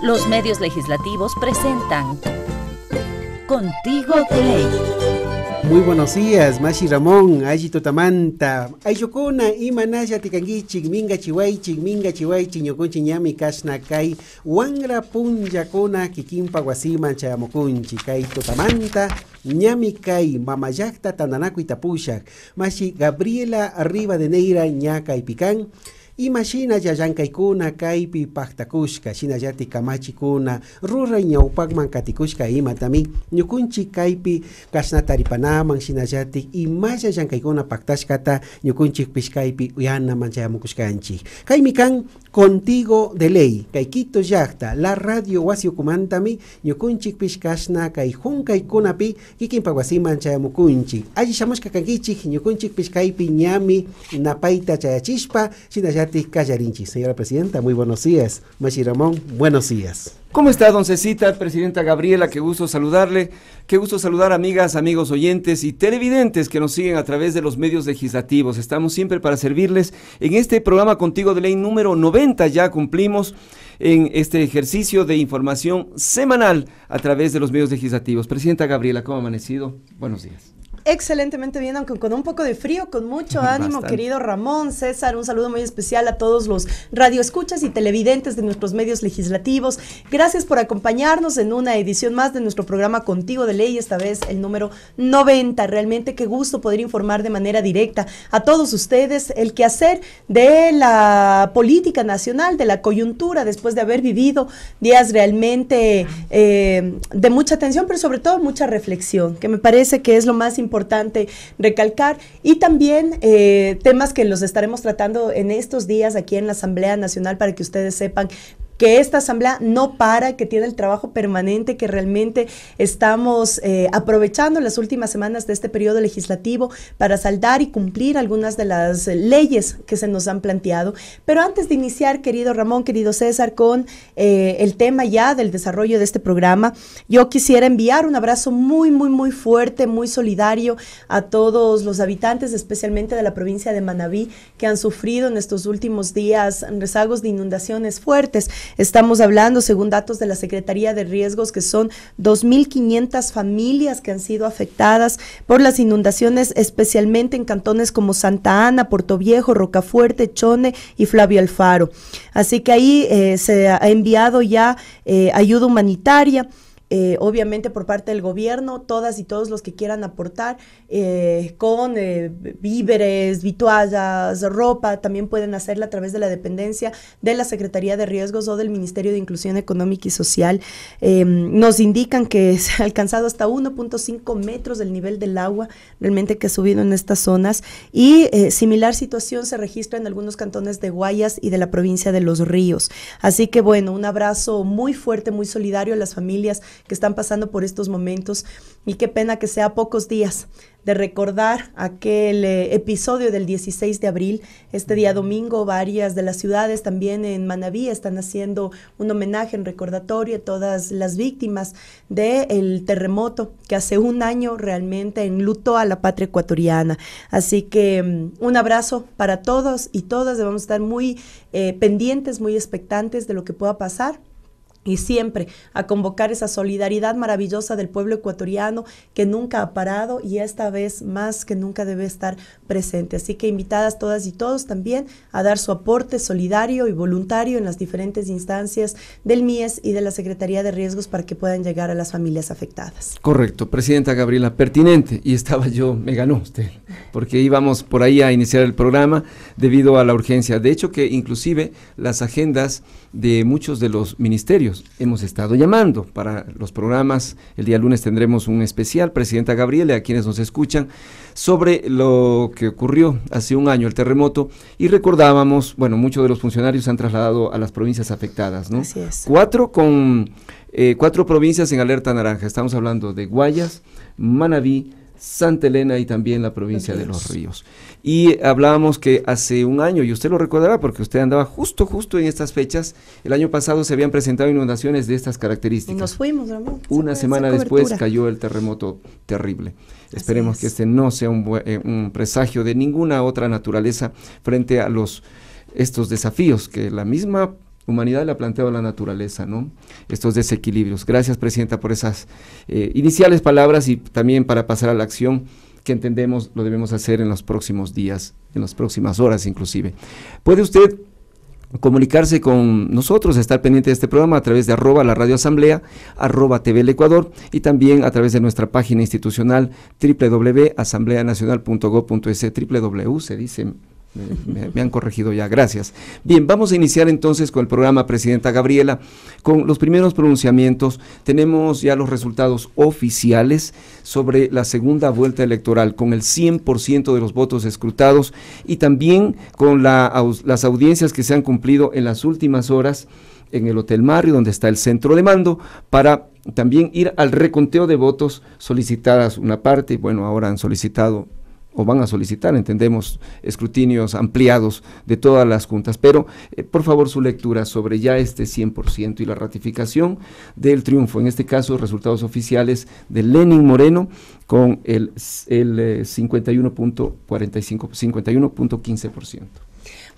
Los medios legislativos presentan Contigo de Muy buenos días, Mashi Ramón, Ayi Tamanta, Ayokuna, Imanaya Tikangi, Minga Chihuay, Chigminga Chihuay, Nyami, Chiñami, Kashnakai, Wangra Punyakuna, Kikimpa Guasima, Chayamokun, Chikai Nyami, ñami Kai mamayakta tananaku itapusha mashi Gabriela Arriba de Neira ñaka y picán imashina llankay kaypi paktakushka shinallati kamachikuna y upagman katikuska imatami ñukunchik kaypi pactas ripanaman shinallatik imalla llankhaykuna paktashkata ñukunchikpish kaypi uyana chayamukushkanchik kaymi Kaimikang contigo de ley caiquito Quito la radio wasiukumantami ñukunchikpish yukunchi kay hunkaykunapi kikinpa wasiman chayamukunchik manchayamukunchi shamushka pi yukunchi piscaipi, ñami napaita sin shinallati Callarinchi. Señora Presidenta, muy buenos días. Machi Ramón, buenos días. ¿Cómo está, don Presidenta Gabriela, qué gusto saludarle. Qué gusto saludar amigas, amigos oyentes y televidentes que nos siguen a través de los medios legislativos. Estamos siempre para servirles en este programa Contigo de Ley número 90. Ya cumplimos en este ejercicio de información semanal a través de los medios legislativos. Presidenta Gabriela, ¿cómo ha amanecido? Buenos días excelentemente bien, aunque con un poco de frío, con mucho ánimo, querido Ramón, César, un saludo muy especial a todos los radioescuchas y televidentes de nuestros medios legislativos. Gracias por acompañarnos en una edición más de nuestro programa Contigo de Ley, esta vez el número 90. Realmente qué gusto poder informar de manera directa a todos ustedes el quehacer de la política nacional, de la coyuntura, después de haber vivido días realmente eh, de mucha atención, pero sobre todo mucha reflexión, que me parece que es lo más importante importante recalcar. Y también eh, temas que los estaremos tratando en estos días aquí en la Asamblea Nacional para que ustedes sepan que esta asamblea no para, que tiene el trabajo permanente, que realmente estamos eh, aprovechando las últimas semanas de este periodo legislativo para saldar y cumplir algunas de las eh, leyes que se nos han planteado. Pero antes de iniciar, querido Ramón, querido César, con eh, el tema ya del desarrollo de este programa, yo quisiera enviar un abrazo muy, muy, muy fuerte, muy solidario a todos los habitantes, especialmente de la provincia de Manabí, que han sufrido en estos últimos días rezagos de inundaciones fuertes. Estamos hablando, según datos de la Secretaría de Riesgos, que son 2.500 familias que han sido afectadas por las inundaciones, especialmente en cantones como Santa Ana, Viejo, Rocafuerte, Chone y Flavio Alfaro. Así que ahí eh, se ha enviado ya eh, ayuda humanitaria eh, obviamente por parte del gobierno, todas y todos los que quieran aportar eh, con eh, víveres, vituallas, ropa, también pueden hacerla a través de la dependencia de la Secretaría de Riesgos o del Ministerio de Inclusión Económica y Social. Em, nos indican que se ha alcanzado hasta 1.5 metros del nivel del agua, realmente que ha subido en estas zonas, y similar situación se registra en algunos cantones de Guayas y de la provincia de Los Ríos. Así que bueno, un abrazo muy fuerte, muy solidario a las familias que están pasando por estos momentos y qué pena que sea pocos días de recordar aquel eh, episodio del 16 de abril. Este día domingo varias de las ciudades también en Manabí están haciendo un homenaje en recordatorio a todas las víctimas del terremoto que hace un año realmente enlutó a la patria ecuatoriana. Así que mm, un abrazo para todos y todas. Debemos estar muy eh, pendientes, muy expectantes de lo que pueda pasar y siempre a convocar esa solidaridad maravillosa del pueblo ecuatoriano que nunca ha parado y esta vez más que nunca debe estar presente. Así que invitadas todas y todos también a dar su aporte solidario y voluntario en las diferentes instancias del MIES y de la Secretaría de Riesgos para que puedan llegar a las familias afectadas. Correcto, Presidenta Gabriela, pertinente. Y estaba yo, me ganó usted, porque íbamos por ahí a iniciar el programa debido a la urgencia. De hecho que inclusive las agendas de muchos de los ministerios, hemos estado llamando para los programas. El día lunes tendremos un especial, Presidenta Gabriela, a quienes nos escuchan, sobre lo que ocurrió hace un año, el terremoto, y recordábamos, bueno, muchos de los funcionarios se han trasladado a las provincias afectadas, ¿no? Así es. Cuatro con eh, cuatro provincias en alerta naranja. Estamos hablando de Guayas, Manabí, Santa Elena y también la provincia de Los Ríos. Y hablábamos que hace un año, y usted lo recordará porque usted andaba justo, justo en estas fechas, el año pasado se habían presentado inundaciones de estas características. Y nos fuimos, Ramón. Una semana después cayó el terremoto terrible. Esperemos que este no sea eh, un, presagio de ninguna otra naturaleza frente a los estos desafíos que la misma humanidad le ha planteado a la naturaleza, ¿no? Estos desequilibrios. Gracias, Presidenta, por esas eh, iniciales palabras y también para pasar a la acción que entendemos lo debemos hacer en los próximos días, en las próximas horas inclusive. Puede usted comunicarse con nosotros, estar pendiente de este programa a través de arroba la radio asamblea, arroba TV el Ecuador y también a través de nuestra página institucional www.asambleanacional.gov.es, www se dice me, han corregido ya, gracias. Bien, vamos a iniciar entonces con el programa, Presidenta Gabriela, con los primeros pronunciamientos. Tenemos ya los resultados oficiales sobre la segunda vuelta electoral, con el 100% de los votos escrutados y también con las audiencias que se han cumplido en las últimas horas en el Hotel Mario, donde está el centro de mando, para también ir al reconteo de votos solicitadas una parte, bueno, ahora han solicitado o van a solicitar, entendemos, escrutinios ampliados de todas las juntas. Pero, eh, por favor, su lectura sobre ya este 100% y la ratificación del triunfo, en este caso, resultados oficiales de Lenin Moreno con el, el por 51.15%.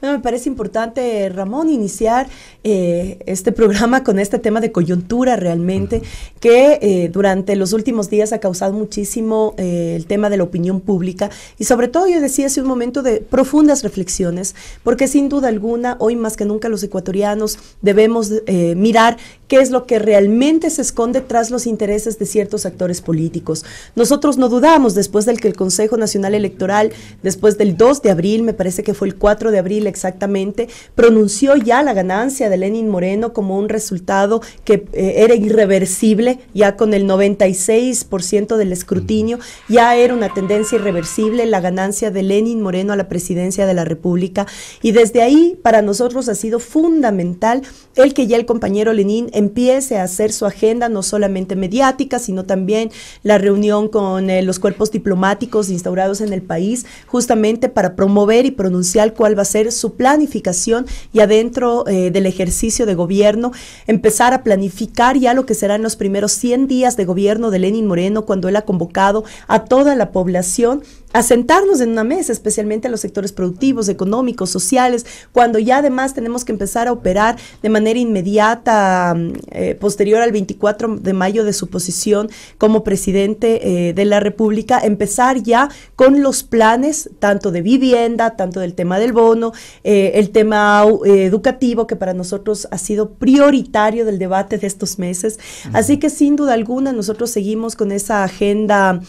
Bueno, me parece importante, Ramón, iniciar eh, este programa con este tema de coyuntura realmente, que eh, durante los últimos días ha causado muchísimo eh, el tema de la opinión pública y sobre todo, yo decía hace un momento, de profundas reflexiones, porque sin duda alguna, hoy más que nunca los ecuatorianos debemos mirar qué es lo que realmente se esconde tras los intereses de ciertos actores políticos. Nosotros no dudamos después del que el Consejo Nacional Electoral, después del 2 de abril, me parece que fue el 4 de abril, exactamente, pronunció ya la ganancia de Lenin Moreno como un resultado que eh, era irreversible, ya con el 96% del escrutinio, ya era una tendencia irreversible la ganancia de Lenin Moreno a la presidencia de la República. Y desde ahí, para nosotros ha sido fundamental el que ya el compañero Lenin empiece a hacer su agenda, no solamente mediática, sino también la reunión con eh, los cuerpos diplomáticos instaurados en el país, justamente para promover y pronunciar cuál va a ser su planificación y adentro eh, del ejercicio de gobierno empezar a planificar ya lo que serán los primeros 100 días de gobierno de Lenin Moreno cuando él ha convocado a toda la población asentarnos en una mesa, especialmente en los sectores productivos, económicos, sociales, cuando ya además tenemos que empezar a operar de manera inmediata, mm, eh, posterior al 24 de mayo de su posición como presidente eh, de la República, empezar ya con los planes, tanto de vivienda, tanto del tema del bono, eh, el tema educativo, que para nosotros ha sido prioritario del debate de estos meses. Así que sin duda alguna, nosotros seguimos con esa agenda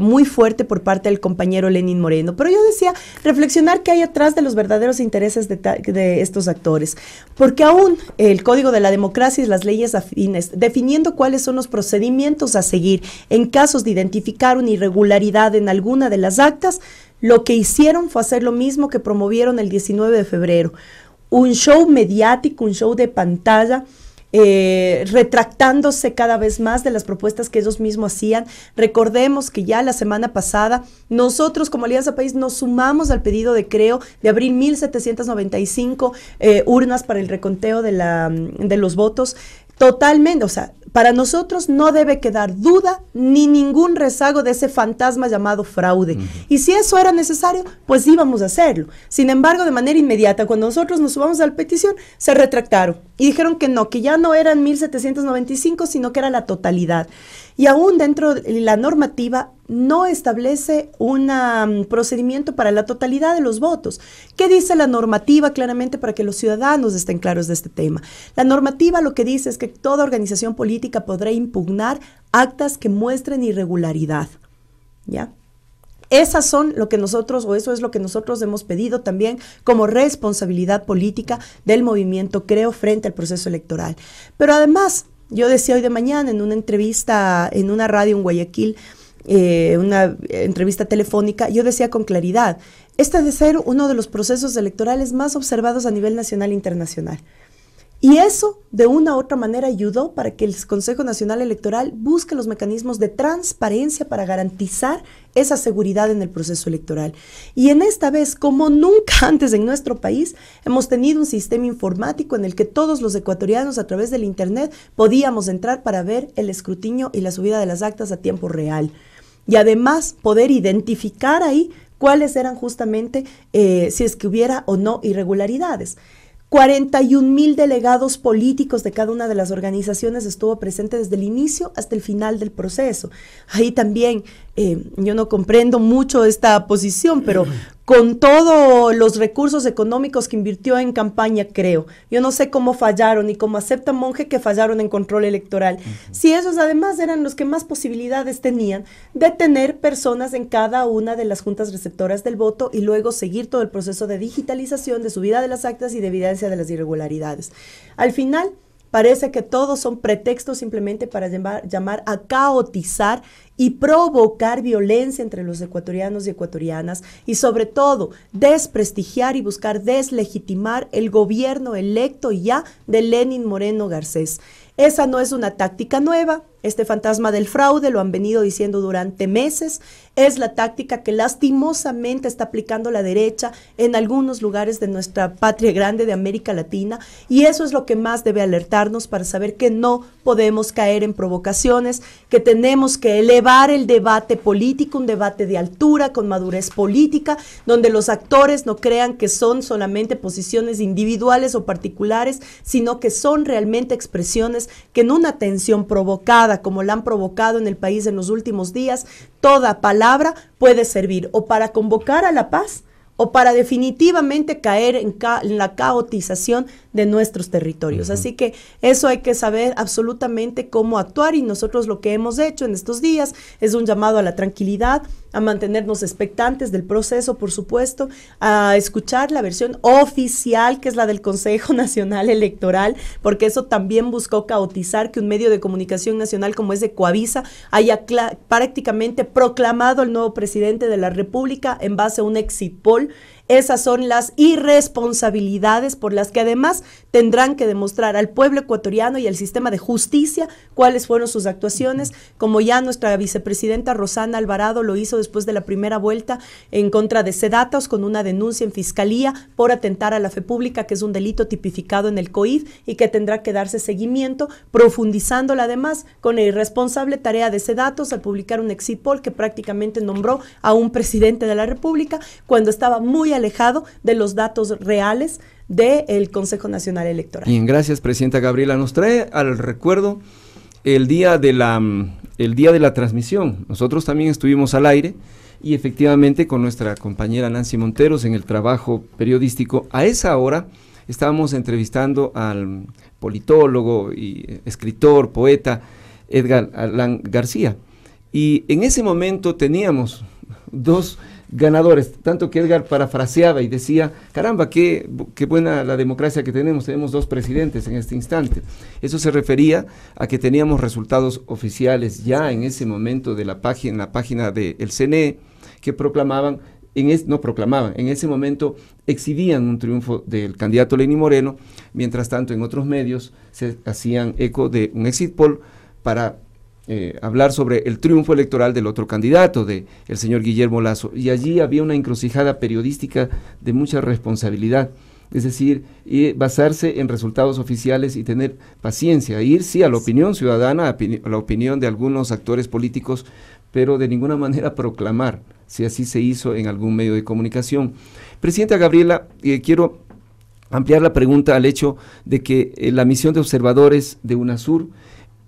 muy fuerte por parte del Comité compañero Lenin Moreno. Pero yo decía, reflexionar qué hay atrás de los verdaderos intereses de, de estos actores. Porque aún el Código de la Democracia y las leyes afines, definiendo cuáles son los procedimientos a seguir en casos de identificar una irregularidad en alguna de las actas, lo que hicieron fue hacer lo mismo que promovieron el 19 de febrero. Un show mediático, un show de pantalla eh, retractándose cada vez más de las propuestas que ellos mismos hacían. Recordemos que ya la semana pasada nosotros como Alianza País nos sumamos al pedido de Creo de abrir 1.795 cinco eh, urnas para el reconteo de, la, de los votos. Totalmente, o sea, para nosotros no debe quedar duda ni ningún rezago de ese fantasma llamado fraude. Y si eso era necesario, pues íbamos a hacerlo. Sin embargo, de manera inmediata, cuando nosotros nos subamos a la petición, se retractaron y dijeron que no, que ya no eran 1795, sino que era la totalidad. Y aún dentro de la normativa no establece un um, procedimiento para la totalidad de los votos. ¿Qué dice la normativa claramente para que los ciudadanos estén claros de este tema? La normativa lo que dice es que toda organización política podrá impugnar actas que muestren irregularidad. ¿Ya? Esas son lo que nosotros, o eso es lo que nosotros hemos pedido también como responsabilidad política del movimiento Creo frente al proceso electoral. Pero además, yo decía hoy de mañana en una entrevista en una radio en Guayaquil, eh, una entrevista telefónica, yo decía con claridad, este de ser uno de los procesos electorales más observados a nivel nacional e internacional. Y eso, de una u otra manera, ayudó para que el Consejo Nacional Electoral busque los mecanismos de transparencia para garantizar esa seguridad en el proceso electoral. Y en esta vez, como nunca antes en nuestro país, hemos tenido un sistema informático en el que todos los ecuatorianos a través del Internet podíamos entrar para ver el escrutinio y la subida de las actas a tiempo real. Y además poder identificar ahí cuáles eran justamente eh, si es que hubiera o no irregularidades. 41 mil delegados políticos de cada una de las organizaciones estuvo presente desde el inicio hasta el final del proceso. Ahí también eh, yo no comprendo mucho esta posición, pero con todos los recursos económicos que invirtió en campaña, creo. Yo no sé cómo fallaron y cómo acepta Monje que fallaron en control electoral. Si esos además eran los que más posibilidades tenían de tener personas en cada una de las juntas receptoras del voto y luego seguir todo el proceso de digitalización, de subida de las actas y de evidencia de las irregularidades. Al final, Parece que todos son pretextos simplemente para llamar, a caotizar y provocar violencia entre los ecuatorianos y ecuatorianas y sobre todo desprestigiar y buscar deslegitimar el gobierno electo ya de Lenin Moreno Garcés. Esa no es una táctica nueva, este fantasma del fraude, lo han venido diciendo durante meses, es la táctica que lastimosamente está aplicando la derecha en algunos lugares de nuestra patria grande de América Latina y eso es lo que más debe alertarnos para saber que no podemos caer en provocaciones, que tenemos que elevar el debate político, un debate de altura, con madurez política, donde los actores no crean que son solamente posiciones individuales o particulares, sino que son realmente expresiones que en una tensión provocada, como la han provocado en el país en los últimos días, toda palabra puede servir o para convocar a la paz o para definitivamente caer en, en la caotización de nuestros territorios. Así que eso hay que saber absolutamente cómo actuar y nosotros lo que hemos hecho en estos días es un llamado a la tranquilidad, a mantenernos expectantes del proceso, por supuesto, a escuchar la versión oficial, que es la del Consejo Nacional Electoral, porque eso también buscó caotizar que un medio de comunicación nacional como es de Coavisa haya prácticamente proclamado al nuevo presidente de la República en base a un exit poll esas son las irresponsabilidades por las que además tendrán que demostrar al pueblo ecuatoriano y al sistema de justicia cuáles fueron sus actuaciones, como ya nuestra vicepresidenta Rosana Alvarado lo hizo después de la primera vuelta en contra de Sedatos con una denuncia en fiscalía por atentar a la fe pública, que es un delito tipificado en el COID y que tendrá que darse seguimiento, profundizándola además con la irresponsable tarea de Sedatos al publicar un poll que prácticamente nombró a un presidente de la República cuando estaba muy alejado de los datos reales del Consejo Nacional Electoral. Bien, gracias, Presidenta Gabriela. Nos trae al recuerdo el día de la, mm, el día de la transmisión. Nosotros también estuvimos al aire y efectivamente con nuestra compañera Nancy Monteros en el trabajo periodístico, a esa hora estábamos entrevistando al politólogo y eh, escritor, poeta Edgar Allan García. Y en ese momento teníamos dos ganadores. Tanto que Edgar parafraseaba y decía, caramba, qué, qué, buena la democracia que tenemos, tenemos dos presidentes en este instante. Eso se refería a que teníamos resultados oficiales ya en ese momento de la página, la página del CNE, que proclamaban, en no proclamaban, en ese momento exhibían un triunfo del candidato Lenín Moreno, mientras tanto en otros medios se hacían eco de un exit poll para eh, hablar sobre el triunfo electoral del otro candidato, del señor Guillermo Lazo. Y allí había una encrucijada periodística de mucha responsabilidad. Es decir, basarse en resultados oficiales y tener paciencia, ir sí a la opinión ciudadana, a, la opinión de algunos actores políticos, pero de ninguna manera proclamar, si así se hizo en algún medio de comunicación. Presidenta Gabriela, eh, quiero ampliar la pregunta al hecho de que eh, la misión de observadores de UNASUR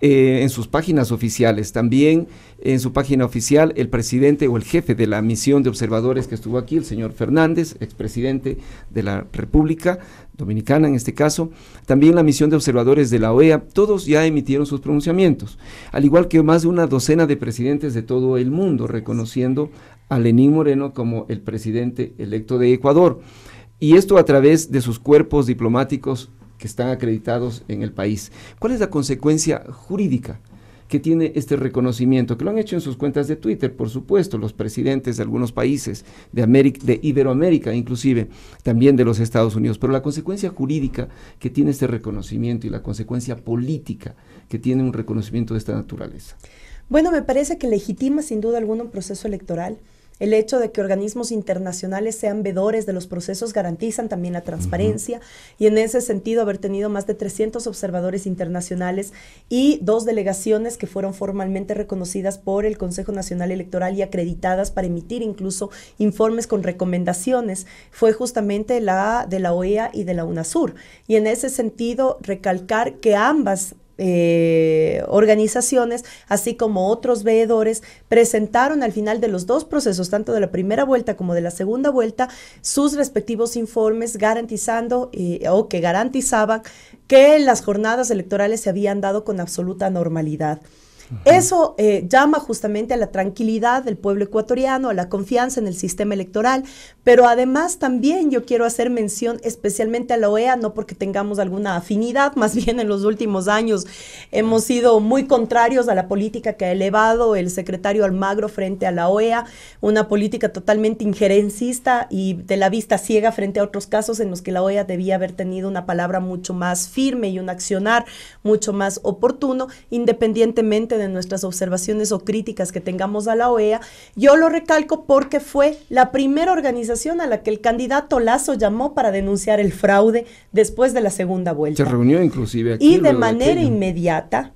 eh, en sus páginas oficiales. También en su página oficial, el presidente o el jefe de la misión de observadores que estuvo aquí, el señor Fernández, expresidente de la República Dominicana en este caso, también la misión de observadores de la OEA, todos ya emitieron sus pronunciamientos, al igual que más de una docena de presidentes de todo el mundo, reconociendo a Lenín Moreno como el presidente electo de Ecuador. Y esto a través de sus cuerpos diplomáticos están acreditados en el país. ¿Cuál es la consecuencia jurídica? que tiene este reconocimiento, que lo han hecho en sus cuentas de Twitter, por supuesto, los presidentes de algunos países, de, de Iberoamérica inclusive, también de los Estados Unidos, pero la consecuencia jurídica que tiene este reconocimiento y la consecuencia política que tiene un reconocimiento de esta naturaleza. Bueno, me parece que legitima sin duda alguna un proceso electoral el hecho de que organismos internacionales sean vedores de los procesos garantizan también la transparencia y en ese sentido haber tenido más de 300 observadores internacionales y dos delegaciones que fueron formalmente reconocidas por el Consejo Nacional Electoral y acreditadas para emitir incluso informes con recomendaciones fue justamente la de la OEA y de la UNASUR. Y en ese sentido recalcar que ambas eh, organizaciones, así como otros veedores, presentaron al final de los dos procesos, tanto de la primera vuelta como de la segunda vuelta, sus respectivos informes garantizando eh, o que garantizaban que las jornadas electorales se habían dado con absoluta normalidad. Eso eh, llama justamente a la tranquilidad del pueblo ecuatoriano, a la confianza en el sistema electoral, pero además también yo quiero hacer mención especialmente a la OEA, no porque tengamos alguna afinidad, más bien en los últimos años hemos sido muy contrarios a la política que ha elevado el secretario Almagro frente a la OEA, una política totalmente injerencista y de la vista ciega frente a otros casos en los que la OEA debía haber tenido una palabra mucho más firme y un accionar mucho más oportuno, independientemente de nuestras observaciones o críticas que tengamos a la OEA, yo lo recalco porque fue la primera organización a la que el candidato Lazo llamó para denunciar el fraude después de la segunda vuelta. Se reunió inclusive aquí. Y de manera inmediata,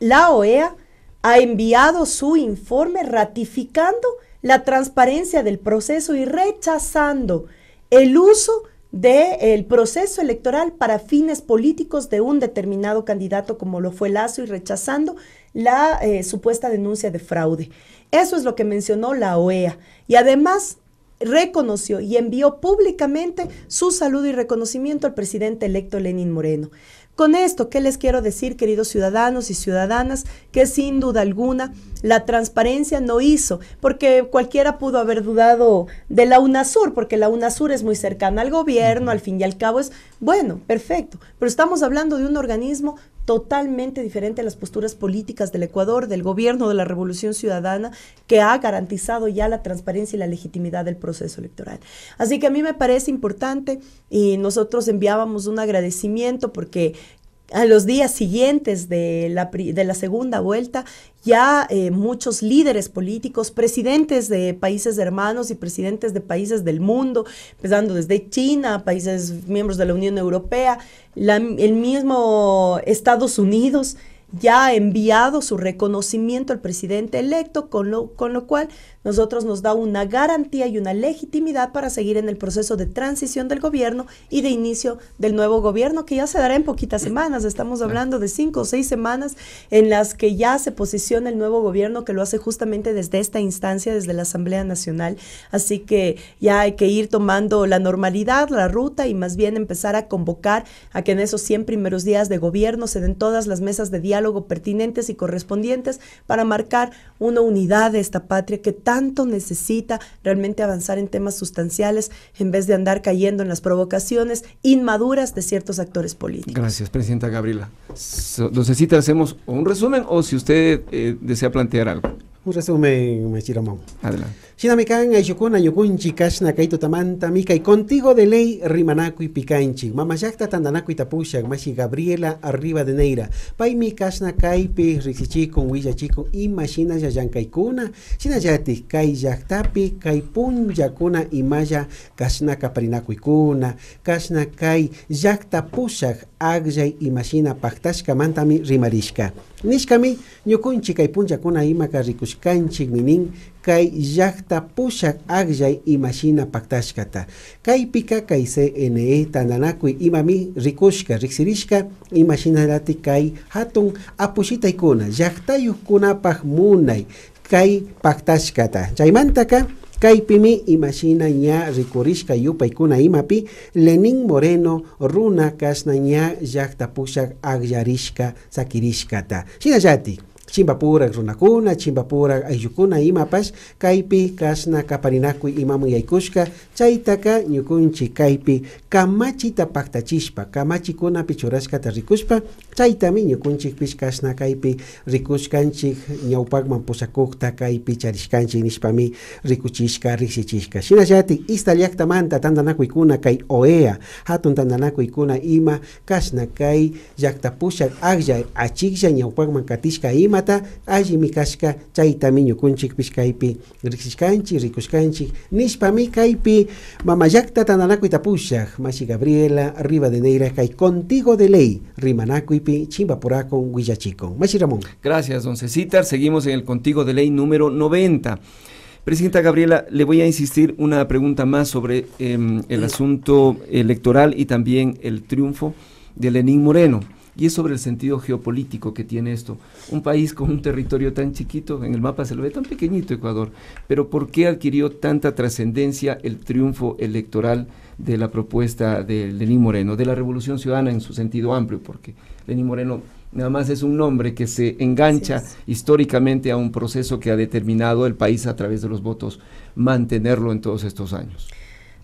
la OEA ha enviado su informe ratificando la transparencia del proceso y rechazando el uso del proceso electoral para fines políticos de un determinado candidato como lo fue Lazo y rechazando la eh, supuesta denuncia de fraude. Eso es lo que mencionó la OEA. Y además reconoció y envió públicamente su saludo y reconocimiento al presidente electo Lenin Moreno. Con esto, ¿qué les quiero decir, queridos ciudadanos y ciudadanas? Que sin duda alguna la transparencia no hizo, porque cualquiera pudo haber dudado de la UNASUR, porque la UNASUR es muy cercana al gobierno, al fin y al cabo es, bueno, perfecto, pero estamos hablando de un organismo totalmente diferente a las posturas políticas del Ecuador, del gobierno de la Revolución Ciudadana, que ha garantizado ya la transparencia y la legitimidad del proceso electoral. Así que a mí me parece importante y nosotros enviábamos un agradecimiento porque a los días siguientes de la, de la segunda vuelta, ya eh, muchos líderes políticos, presidentes de países hermanos y presidentes de países del mundo, empezando desde China, países miembros de la Unión Europea, el mismo Estados Unidos, ya ha enviado su reconocimiento al presidente electo, con lo, con lo cual nosotros nos da una garantía y una legitimidad para seguir en el proceso de transición del gobierno y de inicio del nuevo gobierno que ya se dará en poquitas semanas. Estamos hablando de cinco o seis semanas en las que ya se posiciona el nuevo gobierno que lo hace justamente desde esta instancia, desde la Asamblea Nacional. Así que ya hay que ir tomando la normalidad, la ruta y más bien empezar a convocar a que en esos 100 primeros días de gobierno se den todas las mesas de diálogo pertinentes y correspondientes para marcar una unidad de esta patria que tanto necesita realmente avanzar en temas sustanciales en vez de andar cayendo en las provocaciones inmaduras de ciertos actores políticos. Gracias, Presidenta Gabriela. si te hacemos un resumen o si usted eh, desea plantear algo. Un resumen, Mechiramamu. Adelante. Shinamikan, Ayukuna, Yukunchi, Kashna, Kaitutamanta, Mika, y contigo de ley, Rimanaku y Picanchi, Mamayakta, Tandanaku y Tapushak, Mashi, Gabriela, Arriba de Neira, Paimi, Kashna, Kaipi, Rixichikun, Huillachikun, y Mashina, Yayankaikuna, Shinayati, Kai, Yaktapi, Kaipun, Yakuna, y Maya, Kashna, Kuna. Kashna, Kai, Yaktapushak, Agyay, y Mashina, Paktashka, Mantami, Rimarishka. Nishkami, Yukunchi, Kaipun, Yakuna, Imaka, Rikushkanchi, Minin, Kai kay pushak aqllay imashina pactashkata kai se ne tananaku imami rikushka riksirishka imashinalati kai hatun yukuna llaqtayuqkunapaj munay kai pactashkata chaymantaka pimi imashina nya rikurishka yupaykuna imapi Lenin Moreno runa kasna ña llaqtapushak agjarishka sakirishkata jati. Chimbapura runakuna chimpapura ayllukuna imapash kaypi kasna kaparinakuy imaman yaykushka chaytaka ñukunchik kaypi chispa, paktachishpa kamachikunapi churashkata rikushpa chaytami ñukunchikpish kasna kaypi rikushkanchik ñawpakman pusakukta kaypi charishkanchik nishpami rikuchishka manta shinallatik istallaktamanta kuna kay oea hatun kuna ima kasna kay pusak agja achikja ñawpakman katishka ima imata allimi kashka chaytami ñukunchikpish kaypi riksishkanchik rikushkanchik nishpami kaipi mamayakta tananaku y tapushaj mashi Gabriela de neira kai contigo de ley rimanakuypi chimbapurakon guillachico. mashi Ramón Gracias don Cecitar seguimos en el contigo de ley número 90 Presidenta Gabriela, le voy a insistir una pregunta más sobre em, el asunto electoral y también el triunfo de Lenín Moreno y es sobre el sentido geopolítico que tiene esto. Un país con un territorio tan chiquito, en el mapa se lo ve tan pequeñito Ecuador, pero ¿por qué adquirió tanta trascendencia el triunfo electoral de la propuesta de Lenín Moreno, de la Revolución Ciudadana en su sentido amplio? Porque Lenín Moreno nada más es un nombre que se engancha históricamente a un proceso que ha determinado el país a través de los votos mantenerlo en todos estos años.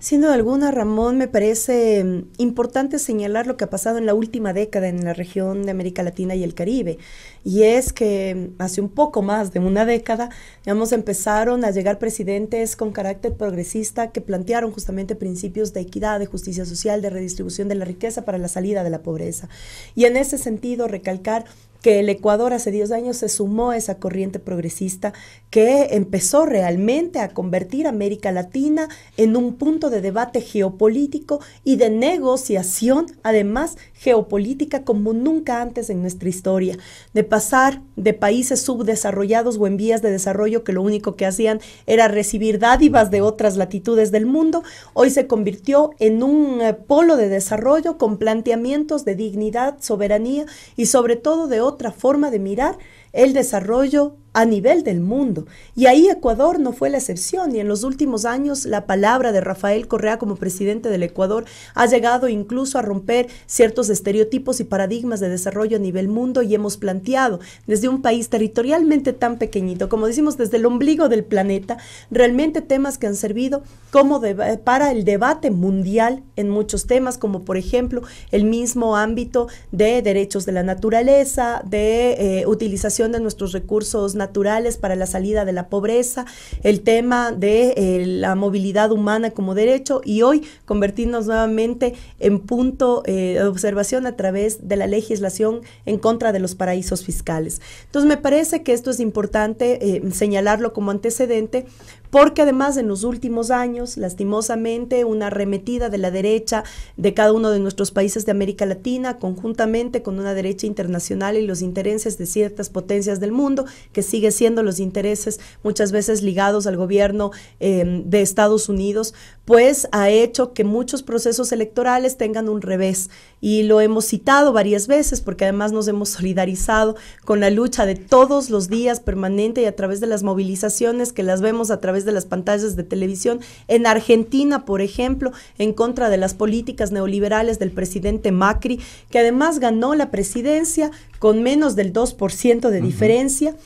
Siendo alguna, Ramón, me parece mm, importante señalar lo que ha pasado en la última década en la región de América Latina y el Caribe. Y es que mm, hace un poco más de una década, digamos, empezaron a llegar presidentes con carácter progresista que plantearon justamente principios de equidad, de justicia social, de redistribución de la riqueza para la salida de la pobreza. Y en ese sentido, recalcar que el Ecuador hace 10 años se sumó a esa corriente progresista que empezó realmente a convertir América Latina en un punto de debate geopolítico y de negociación, además geopolítica como nunca antes en nuestra historia, de pasar de países subdesarrollados o en vías de desarrollo que lo único que hacían era recibir dádivas de otras latitudes del mundo, hoy se convirtió en un eh, polo de desarrollo con planteamientos de dignidad, soberanía y sobre todo de otros otra forma de mirar el desarrollo a nivel del mundo. Y ahí Ecuador no fue la excepción y en los últimos años la palabra de Rafael Correa como presidente del Ecuador ha llegado incluso a romper ciertos estereotipos y paradigmas de desarrollo a nivel mundo y hemos planteado desde un país territorialmente tan pequeñito, como decimos desde el ombligo del planeta, realmente temas que han servido como para el debate mundial en muchos temas, como por ejemplo el mismo ámbito de derechos de la naturaleza, de eh, utilización de nuestros recursos naturales para la salida de la pobreza, el tema de eh, la movilidad humana como derecho y hoy convertirnos nuevamente en punto eh, de observación a través de la legislación en contra de los paraísos fiscales. Entonces me parece que esto es importante eh, señalarlo como antecedente porque además en los últimos años, lastimosamente, una arremetida de la derecha de cada uno de nuestros países de América Latina, conjuntamente con una derecha internacional y los intereses de ciertas potencias del mundo, que sigue siendo los intereses muchas veces ligados al gobierno eh, de Estados Unidos, pues ha hecho que muchos procesos electorales tengan un revés. Y lo hemos citado varias veces porque además nos hemos solidarizado con la lucha de todos los días permanente y a través de las movilizaciones que las vemos a través de las pantallas de televisión en Argentina, por ejemplo, en contra de las políticas neoliberales del presidente Macri, que además ganó la presidencia con menos del 2% de diferencia.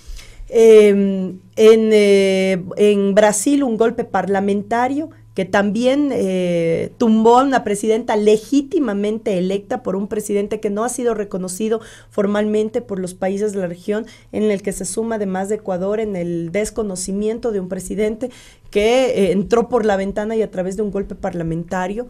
Em, eh, en Brasil un golpe parlamentario que también eh, tumbó a una presidenta legítimamente electa por un presidente que no ha sido reconocido formalmente por los países de la región, en el que se suma además de Ecuador en el desconocimiento de un presidente que eh, entró por la ventana y a través de un golpe parlamentario.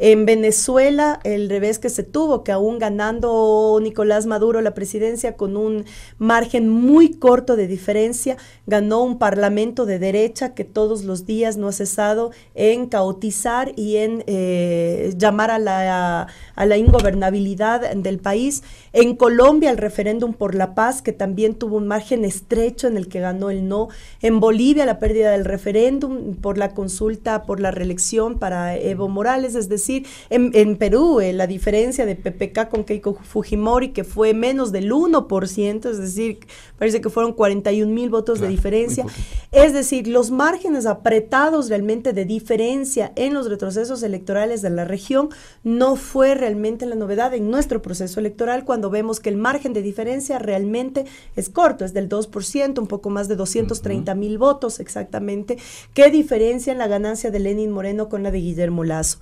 En Venezuela, el revés que se tuvo, que aún ganando Nicolás Maduro la presidencia con un margen muy corto de diferencia, ganó un parlamento de derecha que todos los días no ha cesado en caotizar y en eh, llamar a la, a la ingobernabilidad del país. En Colombia, el referéndum por la paz, que también tuvo un margen estrecho en el que ganó el no. En Bolivia, la pérdida del referéndum por la consulta, por la reelección para Evo Morales, es decir, es decir, en, Perú eh, la diferencia de PPK con Keiko Fujimori, que fue menos del 1%, es decir, parece que fueron 41 mil votos de diferencia. Es decir, los márgenes apretados realmente de diferencia en los retrocesos electorales de la región no fue realmente la novedad en nuestro proceso electoral cuando vemos que el margen de diferencia realmente es corto, es del 2%, un poco más de 230 mil votos exactamente, ¿Qué diferencia en la ganancia de Lenin Moreno con la de Guillermo Lazo.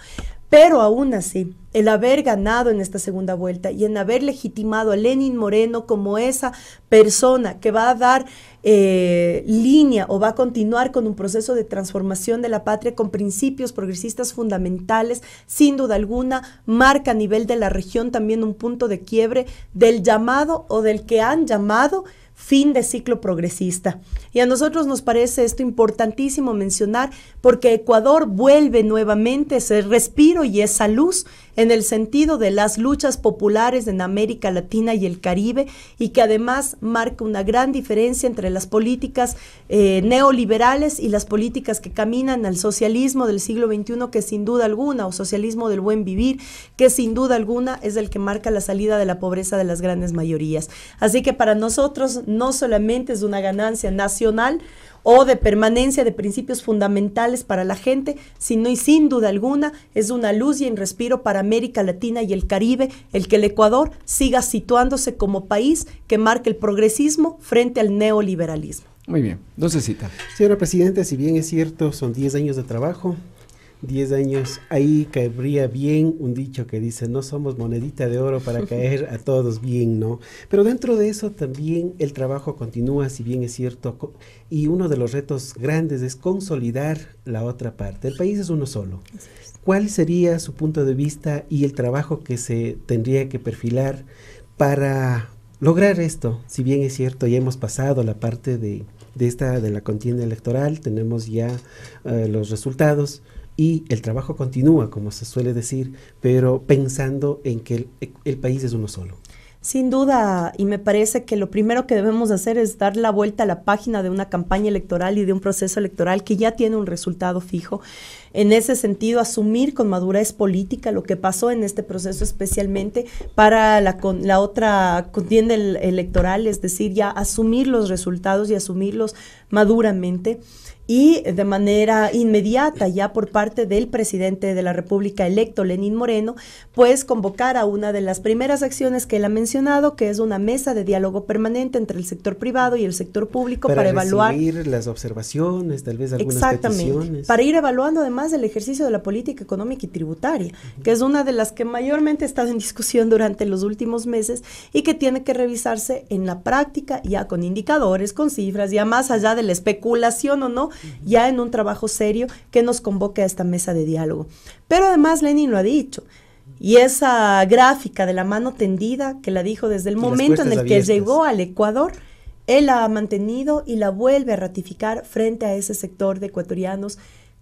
Pero aún así, el haber ganado en esta segunda vuelta y en haber legitimado a Lenin Moreno como esa persona que va a dar eh, línea o va a continuar con un proceso de transformación de la patria con principios progresistas fundamentales, sin duda alguna, marca a nivel de la región también un punto de quiebre del llamado o del que han llamado fin de ciclo progresista. Y a nosotros nos parece esto importantísimo mencionar porque Ecuador vuelve nuevamente ese respiro y esa luz en el sentido de las luchas populares en América Latina y el Caribe y que además marca una gran diferencia entre las políticas eh, neoliberales y las políticas que caminan al socialismo del siglo XXI que sin duda alguna, o socialismo del buen vivir, que sin duda alguna es el que marca la salida de la pobreza de las grandes mayorías. Así que para nosotros no solamente es una ganancia nacional, o de permanencia de principios fundamentales para la gente, sino y sin duda alguna es una luz y un respiro para América Latina y el Caribe el que el Ecuador siga situándose como país que marque el progresismo frente al neoliberalismo. Muy bien, entonces cita. Señora Presidenta, si bien es cierto, son 10 años de trabajo, Diez años, ahí cabría bien un dicho que dice, no somos monedita de oro para caer a todos bien, ¿no? Pero dentro de eso también el trabajo continúa, si bien es cierto, y uno de los retos grandes es consolidar la otra parte. El país es uno solo. ¿Cuál sería su punto de vista y el trabajo que se tendría que perfilar para lograr esto? Si bien es cierto, ya hemos pasado la parte de, esta de la contienda electoral, tenemos ya eh, los resultados, y el trabajo continúa, como se suele decir, pero pensando en que el, país es uno solo. Sin duda, y me parece que lo primero que debemos hacer es dar la vuelta a la página de una campaña electoral y de un proceso electoral que ya tiene un resultado fijo. En ese sentido, asumir con madurez política lo que pasó en este proceso, especialmente para la, la otra contienda electoral, es decir, ya asumir los resultados y asumirlos maduramente y de manera inmediata ya por parte del presidente de la República electo, Lenín Moreno, pues convocar a una de las primeras acciones que él ha mencionado, que es una mesa de diálogo permanente entre el sector privado y el sector público para, evaluar las observaciones, tal vez algunas Exactamente, para ir evaluando además el ejercicio de la política económica y tributaria, que es una de las que mayormente está en discusión durante los últimos meses y que tiene que revisarse en la práctica ya con indicadores, con cifras, ya más allá de la especulación o no ya en un trabajo serio que nos convoque a esta mesa de diálogo. Pero además Lenin lo ha dicho. Y esa gráfica de la mano tendida que la dijo desde el momento en el que llegó al Ecuador, él la ha mantenido y la vuelve a ratificar frente a ese sector de ecuatorianos,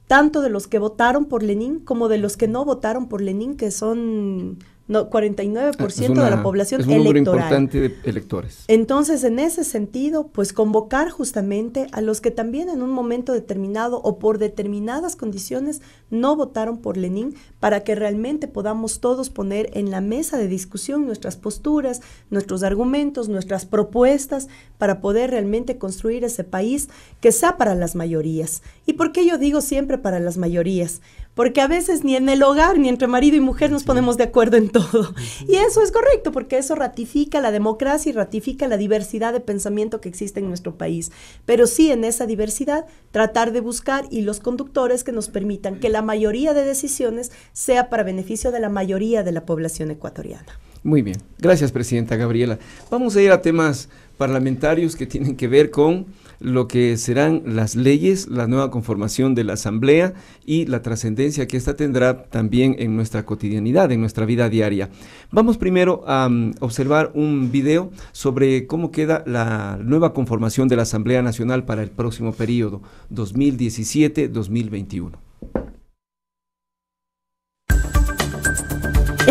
tanto de los que votaron por Lenin como de los que no votaron por Lenin, que son no, 49% ah, de la población es un electoral. importante de electores. Entonces, en ese sentido, pues convocar justamente a los que también en un momento determinado o por determinadas condiciones no votaron por Lenin para que realmente podamos todos poner en la mesa de discusión nuestras posturas, nuestros argumentos, nuestras propuestas para poder realmente construir ese país que sea para las mayorías. ¿Y por qué yo digo siempre para las mayorías? porque a veces ni en el hogar, ni entre marido y mujer nos ponemos de acuerdo en todo. Y eso es correcto, porque eso ratifica la democracia y ratifica la diversidad de pensamiento que existe en nuestro país. Pero sí, en esa diversidad, tratar de buscar y los conductores que nos permitan que la mayoría de decisiones sea para beneficio de la mayoría de la población ecuatoriana. Muy bien. Gracias, Presidenta Gabriela. Vamos a ir a temas parlamentarios que tienen que ver con lo que serán las leyes, la nueva conformación de la Asamblea y la trascendencia que ésta tendrá también en nuestra cotidianidad, en nuestra vida diaria. Vamos primero a mm, observar un video sobre cómo queda la nueva conformación de la Asamblea Nacional para el próximo periodo 2017-2021.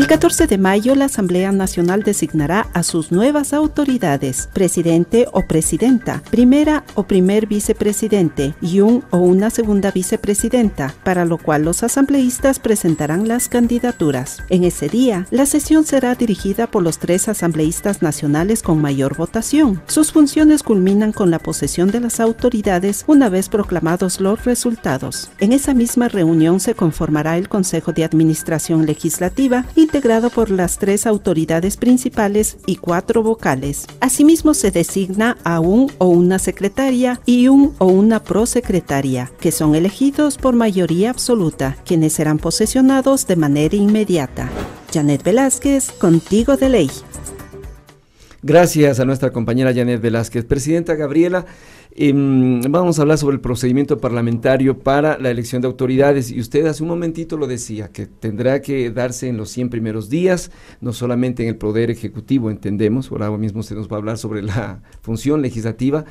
14 de mayo, la Asamblea Nacional designará a sus nuevas autoridades, presidente o presidenta, primera o primer vicepresidente y un o una segunda vicepresidenta, para lo cual los asambleístas presentarán las candidaturas. En ese día, la sesión será dirigida por los tres asambleístas nacionales con mayor votación. Sus funciones culminan con la posesión de las autoridades una vez proclamados los resultados. En esa misma reunión se conformará el Consejo de Administración Legislativa y de grado por las tres autoridades principales y cuatro vocales. Asimismo, se designa a un o una secretaria y un o una prosecretaria, que son elegidos por mayoría absoluta, quienes serán posesionados de manera inmediata. Janet Velázquez, contigo de ley. Gracias a nuestra compañera Janet Velázquez. Presidenta Gabriela, Em, vamos a hablar sobre el procedimiento parlamentario para la elección de autoridades y usted hace un momentito lo decía, que tendrá que darse en los 100 primeros días, no solamente en el Poder Ejecutivo, entendemos, por ahora mismo se nos va a hablar sobre la función legislativa,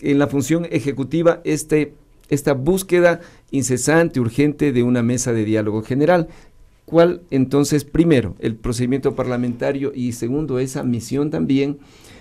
en la función ejecutiva este, esta búsqueda incesante, urgente de una mesa de diálogo general. ¿Cuál entonces, primero, el procedimiento parlamentario y segundo, esa misión también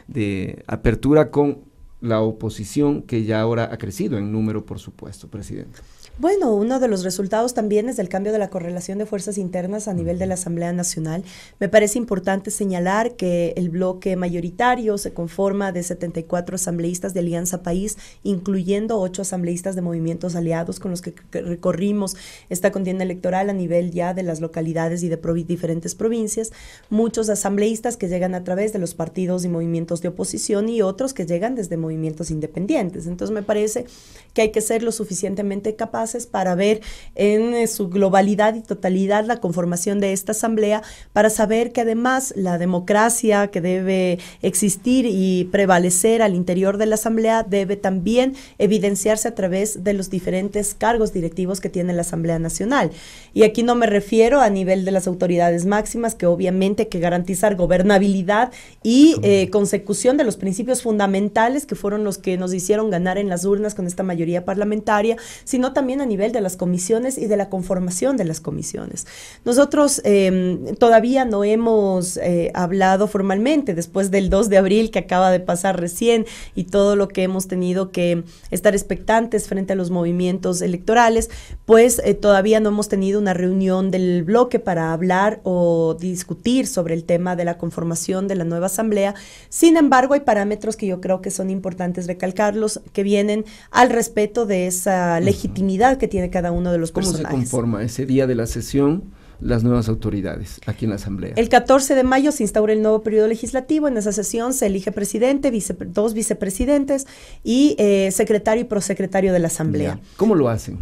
de apertura con la oposición que ya ahora ha crecido en número, por supuesto, presidente. Bueno, uno de los resultados también es el cambio de la correlación de fuerzas internas a nivel de la Asamblea Nacional. Me parece importante señalar que el bloque mayoritario se conforma de 74 asambleístas de Alianza País, incluyendo ocho asambleístas de movimientos aliados con los que recorrimos esta contienda electoral a nivel ya de las localidades y de diferentes provincias. Muchos asambleístas que llegan a través de los partidos y movimientos de oposición y otros que llegan desde movimientos independientes. Entonces me parece que hay que ser lo suficientemente capaz para ver en eh, su globalidad y totalidad la conformación de esta asamblea, para saber que además la democracia que debe existir y prevalecer al interior de la asamblea debe también evidenciarse a través de los diferentes cargos directivos que tiene la Asamblea Nacional. Y aquí no me refiero a nivel de las autoridades máximas, que obviamente hay que garantizar gobernabilidad y eh, consecución de los principios fundamentales que fueron los que nos hicieron ganar en las urnas con esta mayoría parlamentaria, sino también a nivel de las comisiones y de la conformación de las comisiones. Nosotros em, todavía no hemos eh, hablado formalmente después del 2 de abril que acaba de pasar recién y todo lo que hemos tenido que estar expectantes frente a los movimientos electorales, pues eh, todavía no hemos tenido una reunión del bloque para hablar o discutir sobre el tema de la conformación de la nueva asamblea. Sin embargo, hay parámetros que yo creo que son importantes recalcarlos, que vienen al respeto de esa legitimidad que tiene cada uno de los ¿Cómo personajes. ¿Cómo se conforma ese día de la sesión? las nuevas autoridades aquí en la Asamblea. El 14 de mayo se instaura el nuevo periodo legislativo. En esa sesión se elige presidente, dos vicepresidentes y eh, secretario y prosecretario de la Asamblea. ¿Cómo lo hacen?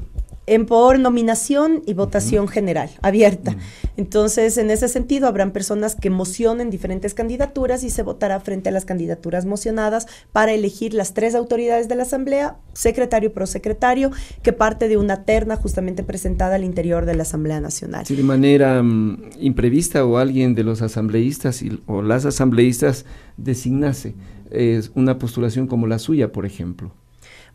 en por nominación y votación general, abierta. Entonces, en ese sentido, habrán personas que mocionen diferentes candidaturas y se votará frente a las candidaturas mocionadas para elegir las tres autoridades de la Asamblea, secretario y prosecretario, que parte de una terna justamente presentada al interior de la Asamblea Nacional. Si de manera mm, imprevista o alguien de los asambleístas o las asambleístas designase eh, una postulación como la suya, por ejemplo.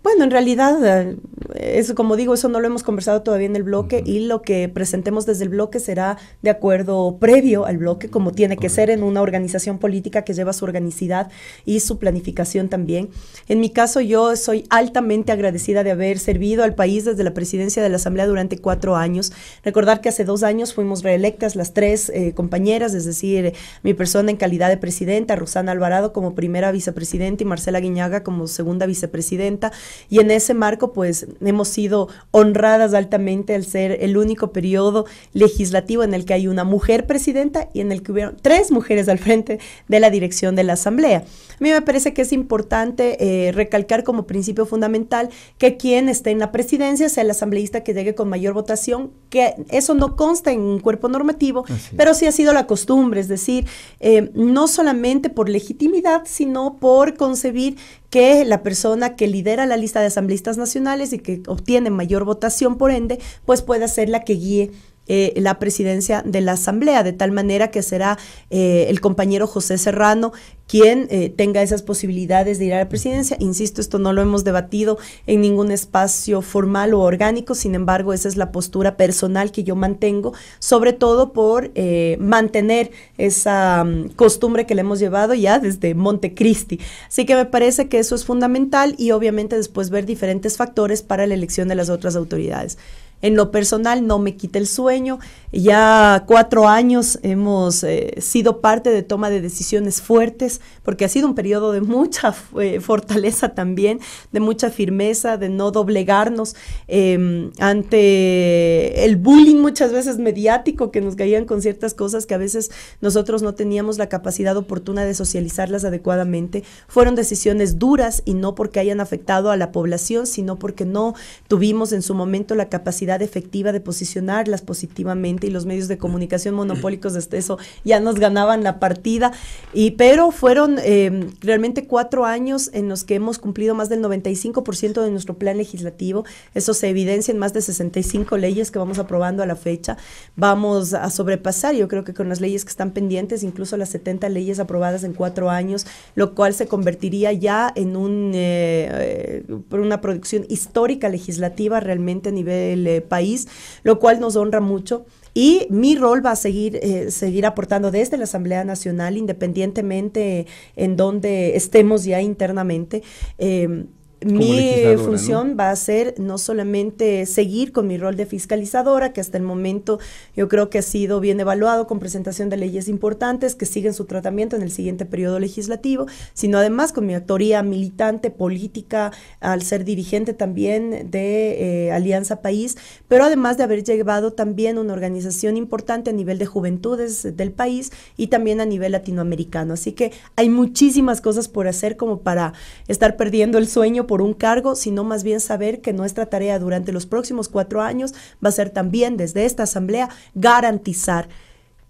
Bueno, en realidad, eh, eso, como digo, eso no lo hemos conversado todavía en el bloque y lo que presentemos desde el bloque será de acuerdo previo al bloque, como tiene que ser en una organización política que lleva su organicidad y su planificación también. En mi caso, yo soy altamente agradecida de haber servido al país desde la presidencia de la Asamblea durante cuatro años. Recordar que hace dos años fuimos reelectas las tres eh, compañeras, es decir, mi persona en calidad de presidenta, Rosana Alvarado como primera vicepresidenta y Marcela Guiñaga como segunda vicepresidenta y en ese marco, pues hemos sido honradas altamente al ser el único periodo legislativo en el que hay una mujer presidenta y en el que hubieron tres mujeres al frente de la dirección de la Asamblea. A mí me parece que es importante eh, recalcar como principio fundamental que quien esté en la presidencia sea el asambleísta que llegue con mayor votación, que eso no consta en un cuerpo normativo, pero sí ha sido la costumbre, es decir, eh, no solamente por legitimidad, sino por concebir que la persona que lidera la lista de asambleístas nacionales y que obtiene mayor votación, por ende, pues puede ser la que guíe eh, la presidencia de la Asamblea, de tal manera que será eh, el compañero José Serrano quien eh, tenga esas posibilidades de ir a la presidencia. Insisto, esto no lo hemos debatido en ningún espacio formal o orgánico, sin embargo, esa es la postura personal que yo mantengo, sobre todo por mantener esa mm, costumbre que le hemos llevado ya desde Montecristi. Así que me parece que eso es fundamental y obviamente después ver diferentes factores para la elección de las otras autoridades en lo personal no me quita el sueño. Ya cuatro años hemos eh, sido parte de toma de decisiones fuertes, porque ha sido un periodo de mucha eh, fortaleza también, de mucha firmeza, de no doblegarnos em, ante el bullying muchas veces mediático que nos caían con ciertas cosas que a veces nosotros no teníamos la capacidad oportuna de socializarlas adecuadamente. Fueron decisiones duras y no porque hayan afectado a la población, sino porque no tuvimos en su momento la capacidad efectiva de posicionarlas positivamente y los medios de comunicación monopólicos de eso ya nos ganaban la partida. Y, pero fueron eh, realmente cuatro años en los que hemos cumplido más del 95% de nuestro plan legislativo. Eso se evidencia en más de 65 leyes que vamos aprobando a la fecha. Vamos a sobrepasar, yo creo que con las leyes que están pendientes, incluso las 70 leyes aprobadas en cuatro años, lo cual se convertiría ya en un, eh, eh una producción histórica legislativa realmente a nivel eh, país, lo cual nos honra mucho. Y mi rol va a seguir, eh, seguir aportando desde la Asamblea Nacional, independientemente en donde estemos ya internamente. Em, mi función va a ser no solamente seguir con mi rol de fiscalizadora, que hasta el momento yo creo que ha sido bien evaluado con presentación de leyes importantes que siguen su tratamiento en el siguiente periodo legislativo, sino además con mi autoría militante, política, al ser dirigente también de eh, Alianza País, pero además de haber llevado también una organización importante a nivel de juventudes del país y también a nivel latinoamericano. Así que hay muchísimas cosas por hacer como para estar perdiendo el sueño por un cargo, sino más bien saber que nuestra tarea durante los próximos cuatro años va a ser también desde esta Asamblea garantizar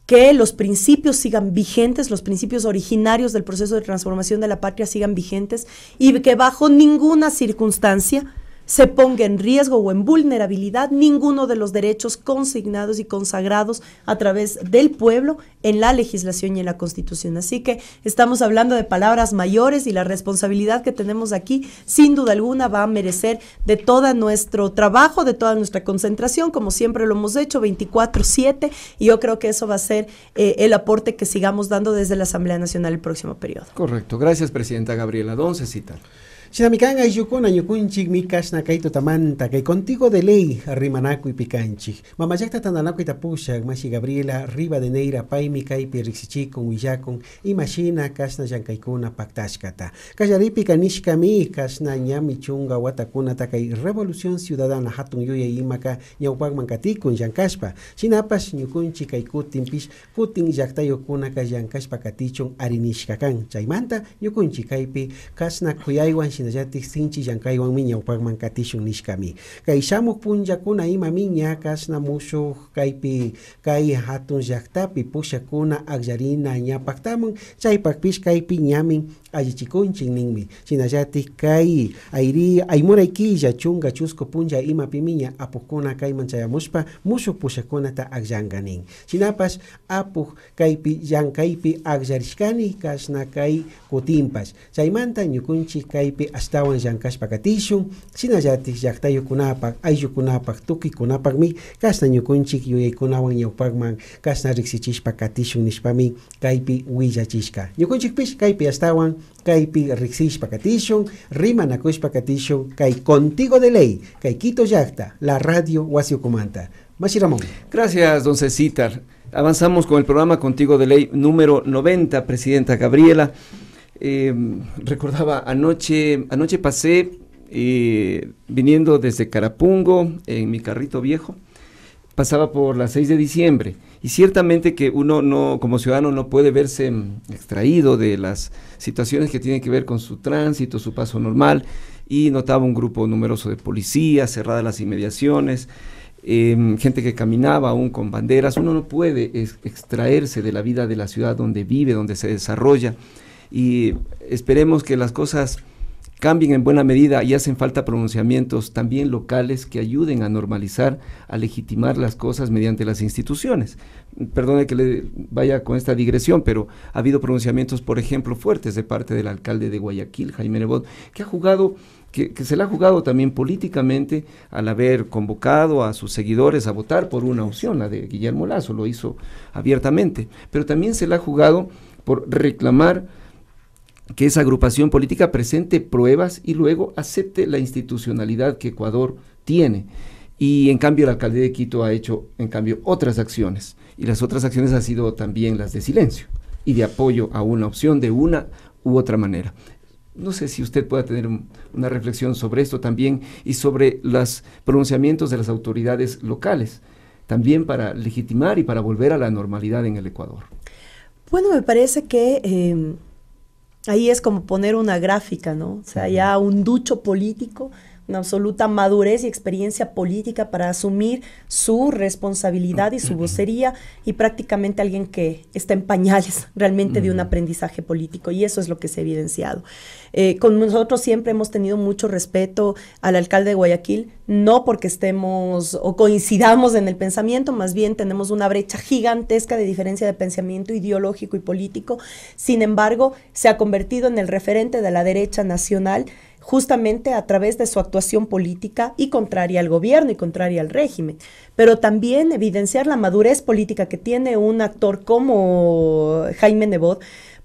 que los principios sigan vigentes, los principios originarios del proceso de transformación de la patria sigan vigentes y que bajo ninguna circunstancia se ponga en riesgo o en vulnerabilidad ninguno de los derechos consignados y consagrados a través del pueblo en la legislación y en la constitución. Así que estamos hablando de palabras mayores y la responsabilidad que tenemos aquí sin duda alguna va a merecer de todo nuestro trabajo, de toda nuestra concentración, como siempre lo hemos hecho 24/7 y yo creo que eso va a ser eh, el aporte que sigamos dando desde la Asamblea Nacional el próximo periodo. Correcto. Gracias, Presidenta Gabriela. Don Shinamikan ayyukuna ñukunchik kashna kaito tamanta kay contigo de ley arrimanakuy pikanchik mamayakta y tapushak mashi Gabriela de Neira Rivadeneira y kaypi y machina, imashina kashna llankaykuna paktashkata kallaripi kanishkami kashna ñami chunga watakunata kay Revolución Ciudadana hatun yuyay imaka mankatikun katikun shinapas shinapash ñukunchik kay kutinpish kutin llaktayukunaka llankashpa katichun arinishka kan chaymanta ñukunchik kaypi kashna kuyaywan ya shinallatik sinchi llankaywanmi ñawpanman katishun nishkami kay shamuj punllakuna imaminña kashna mushuj kaypi kay hatun kuna llaktapi pushakuna akllarinan ñapajtamun chaypakpish kaypi ñamin allichikunchik ninmi chinallatik kay ayri aymura killa chunka chusco punlla imapi miña apukkuna kayman chayamushpa mushuq pushakunata akllanga nin chinapash kai kaypi llankaypi akllashkani kashna kay kutinpash chaymanta ñukunchik kaypi ashtawan llankashpa katishun chinallatik llaqtayukunapaq kasna tukuy kashna ñukunchik yuyaykunawan ñawpaqman kasna riksichishpa katishun nishpami kaypi willachishka kai pi astawan kaypi riksishpakatishun, rimanakushpakatishun, kai contigo de ley, kai Quito Yacta, la radio Huasiucumanta. Ramón. Gracias, don Cecitar. Avanzamos con el programa Contigo de Ley número 90, Presidenta Gabriela. Eh, recordaba, anoche, anoche pasé eh, viniendo desde Carapungo en mi carrito viejo, pasaba por la 6 de diciembre y ciertamente que uno no, como ciudadano no puede verse mm, extraído de las situaciones que tienen que ver con su tránsito, su paso normal, y notaba un grupo numeroso de policías, cerradas las inmediaciones, em, gente que caminaba aún con banderas. Uno no puede extraerse de la vida de la ciudad donde vive, donde se desarrolla. Y esperemos que las cosas cambien en buena medida y hacen falta pronunciamientos también locales que ayuden a normalizar, a legitimar las cosas mediante las instituciones. Perdone que le vaya con esta digresión, pero ha habido pronunciamientos, por ejemplo, fuertes de parte del alcalde de Guayaquil, Jaime Nebot, que ha jugado que, se le ha jugado también políticamente al haber convocado a sus seguidores a votar por una opción, la de Guillermo Lazo, lo hizo abiertamente, pero también se le ha jugado por reclamar que esa agrupación política presente pruebas y luego acepte la institucionalidad que Ecuador tiene. Y en cambio el alcalde de Quito ha hecho, en cambio, otras acciones. Y las otras acciones han sido también las de silencio y de apoyo a una opción de una u otra manera. No sé si usted pueda tener una reflexión sobre esto también y sobre los pronunciamientos de las autoridades locales, también para legitimar y para volver a la normalidad en el Ecuador. Bueno, me parece que... Eh, Ahí es como poner una gráfica, ¿no? O sea, ya un ducho político absoluta madurez y experiencia política para asumir su responsabilidad y su vocería y prácticamente alguien que está en pañales realmente de un aprendizaje político y eso es lo que se ha evidenciado. Eh, con nosotros siempre hemos tenido mucho respeto al alcalde de Guayaquil, no porque estemos o coincidamos en el pensamiento, más bien tenemos una brecha gigantesca de diferencia de pensamiento ideológico y político, sin embargo se ha convertido en el referente de la derecha nacional justamente a través de su actuación política y contraria al gobierno y contraria al régimen, pero también evidenciar la madurez política que tiene un actor como Jaime Nebot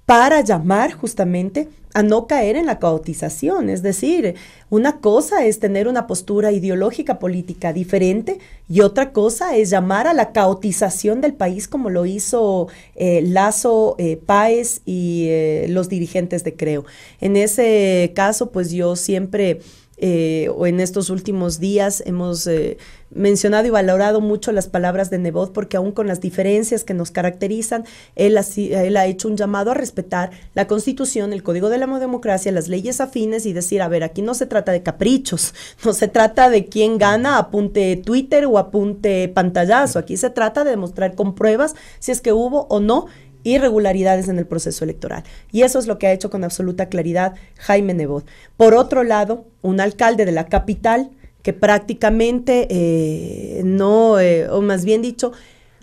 para llamar justamente a no caer en la caotización. Es decir, una cosa es tener una postura ideológica política diferente y otra cosa es llamar a la caotización del país como lo hizo eh, Lazo, eh, Paez y eh, los dirigentes de Creo. En ese caso, pues yo siempre... Eh, o en estos últimos días hemos eh, mencionado y valorado mucho las palabras de Nebot porque aún con las diferencias que nos caracterizan, él ha, él ha hecho un llamado a respetar la Constitución, el Código de la Democracia, las leyes afines y decir, a ver, aquí no se trata de caprichos, no se trata de quién gana, apunte Twitter o apunte pantallazo, aquí se trata de demostrar con pruebas si es que hubo o no irregularidades en el proceso electoral. Y eso es lo que ha hecho con absoluta claridad Jaime Nebot. Por otro lado, un alcalde de la capital que prácticamente eh, no, eh, o más bien dicho,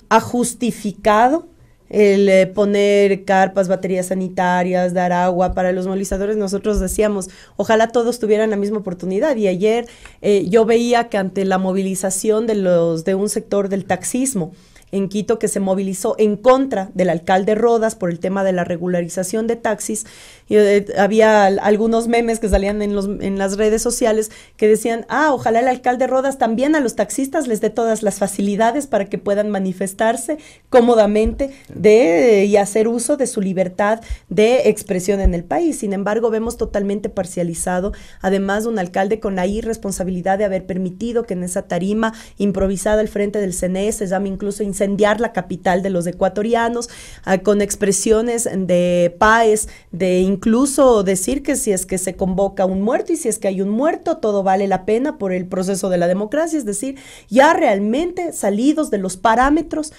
ha justificado el eh, poner carpas, baterías sanitarias, dar agua para los movilizadores, nosotros decíamos, ojalá todos tuvieran la misma oportunidad. Y ayer yo veía que ante la movilización de los de un sector del taxismo, en Quito que se movilizó en contra del alcalde Rodas por el tema de la regularización de taxis, y, eh, había algunos memes que salían en, los, en las redes sociales que decían, ah, ojalá el alcalde Rodas también a los taxistas les dé todas las facilidades para que puedan manifestarse cómodamente de, y hacer uso de su libertad de expresión en el país. Sin embargo, vemos totalmente parcializado, además un alcalde con la irresponsabilidad de haber permitido que en esa tarima improvisada al frente del CNE se llame incluso incendiar la capital de los ecuatorianos, ah, con expresiones de PAES, de incluso decir que si es que se convoca un muerto y si es que hay un muerto, todo vale la pena por el proceso de la democracia, es decir, ya realmente salidos de los parámetros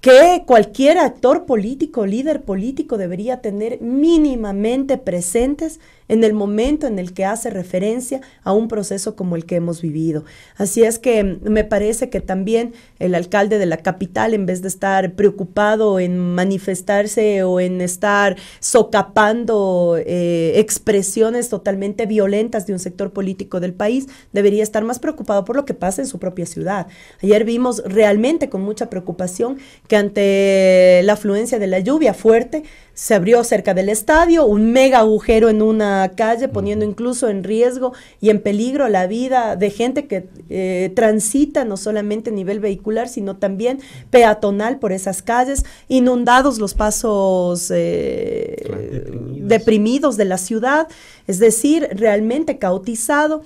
que cualquier actor político, líder político debería tener mínimamente presentes en el momento en el que hace referencia a un proceso como el que hemos vivido. Así es que mm, me parece que también el alcalde de la capital, en vez de estar preocupado en manifestarse o en estar socapando eh, expresiones totalmente violentas de un sector político del país, debería estar más preocupado por lo que pasa en su propia ciudad. Ayer vimos realmente con mucha preocupación que ante la afluencia de la lluvia fuerte, se abrió cerca del estadio, un mega agujero en una calle, poniendo incluso en riesgo y en peligro la vida de gente que eh, transita no solamente a nivel vehicular, sino también peatonal por esas calles, inundados los pasos deprimidos. Eh, deprimidos de la ciudad, es decir, realmente cautizado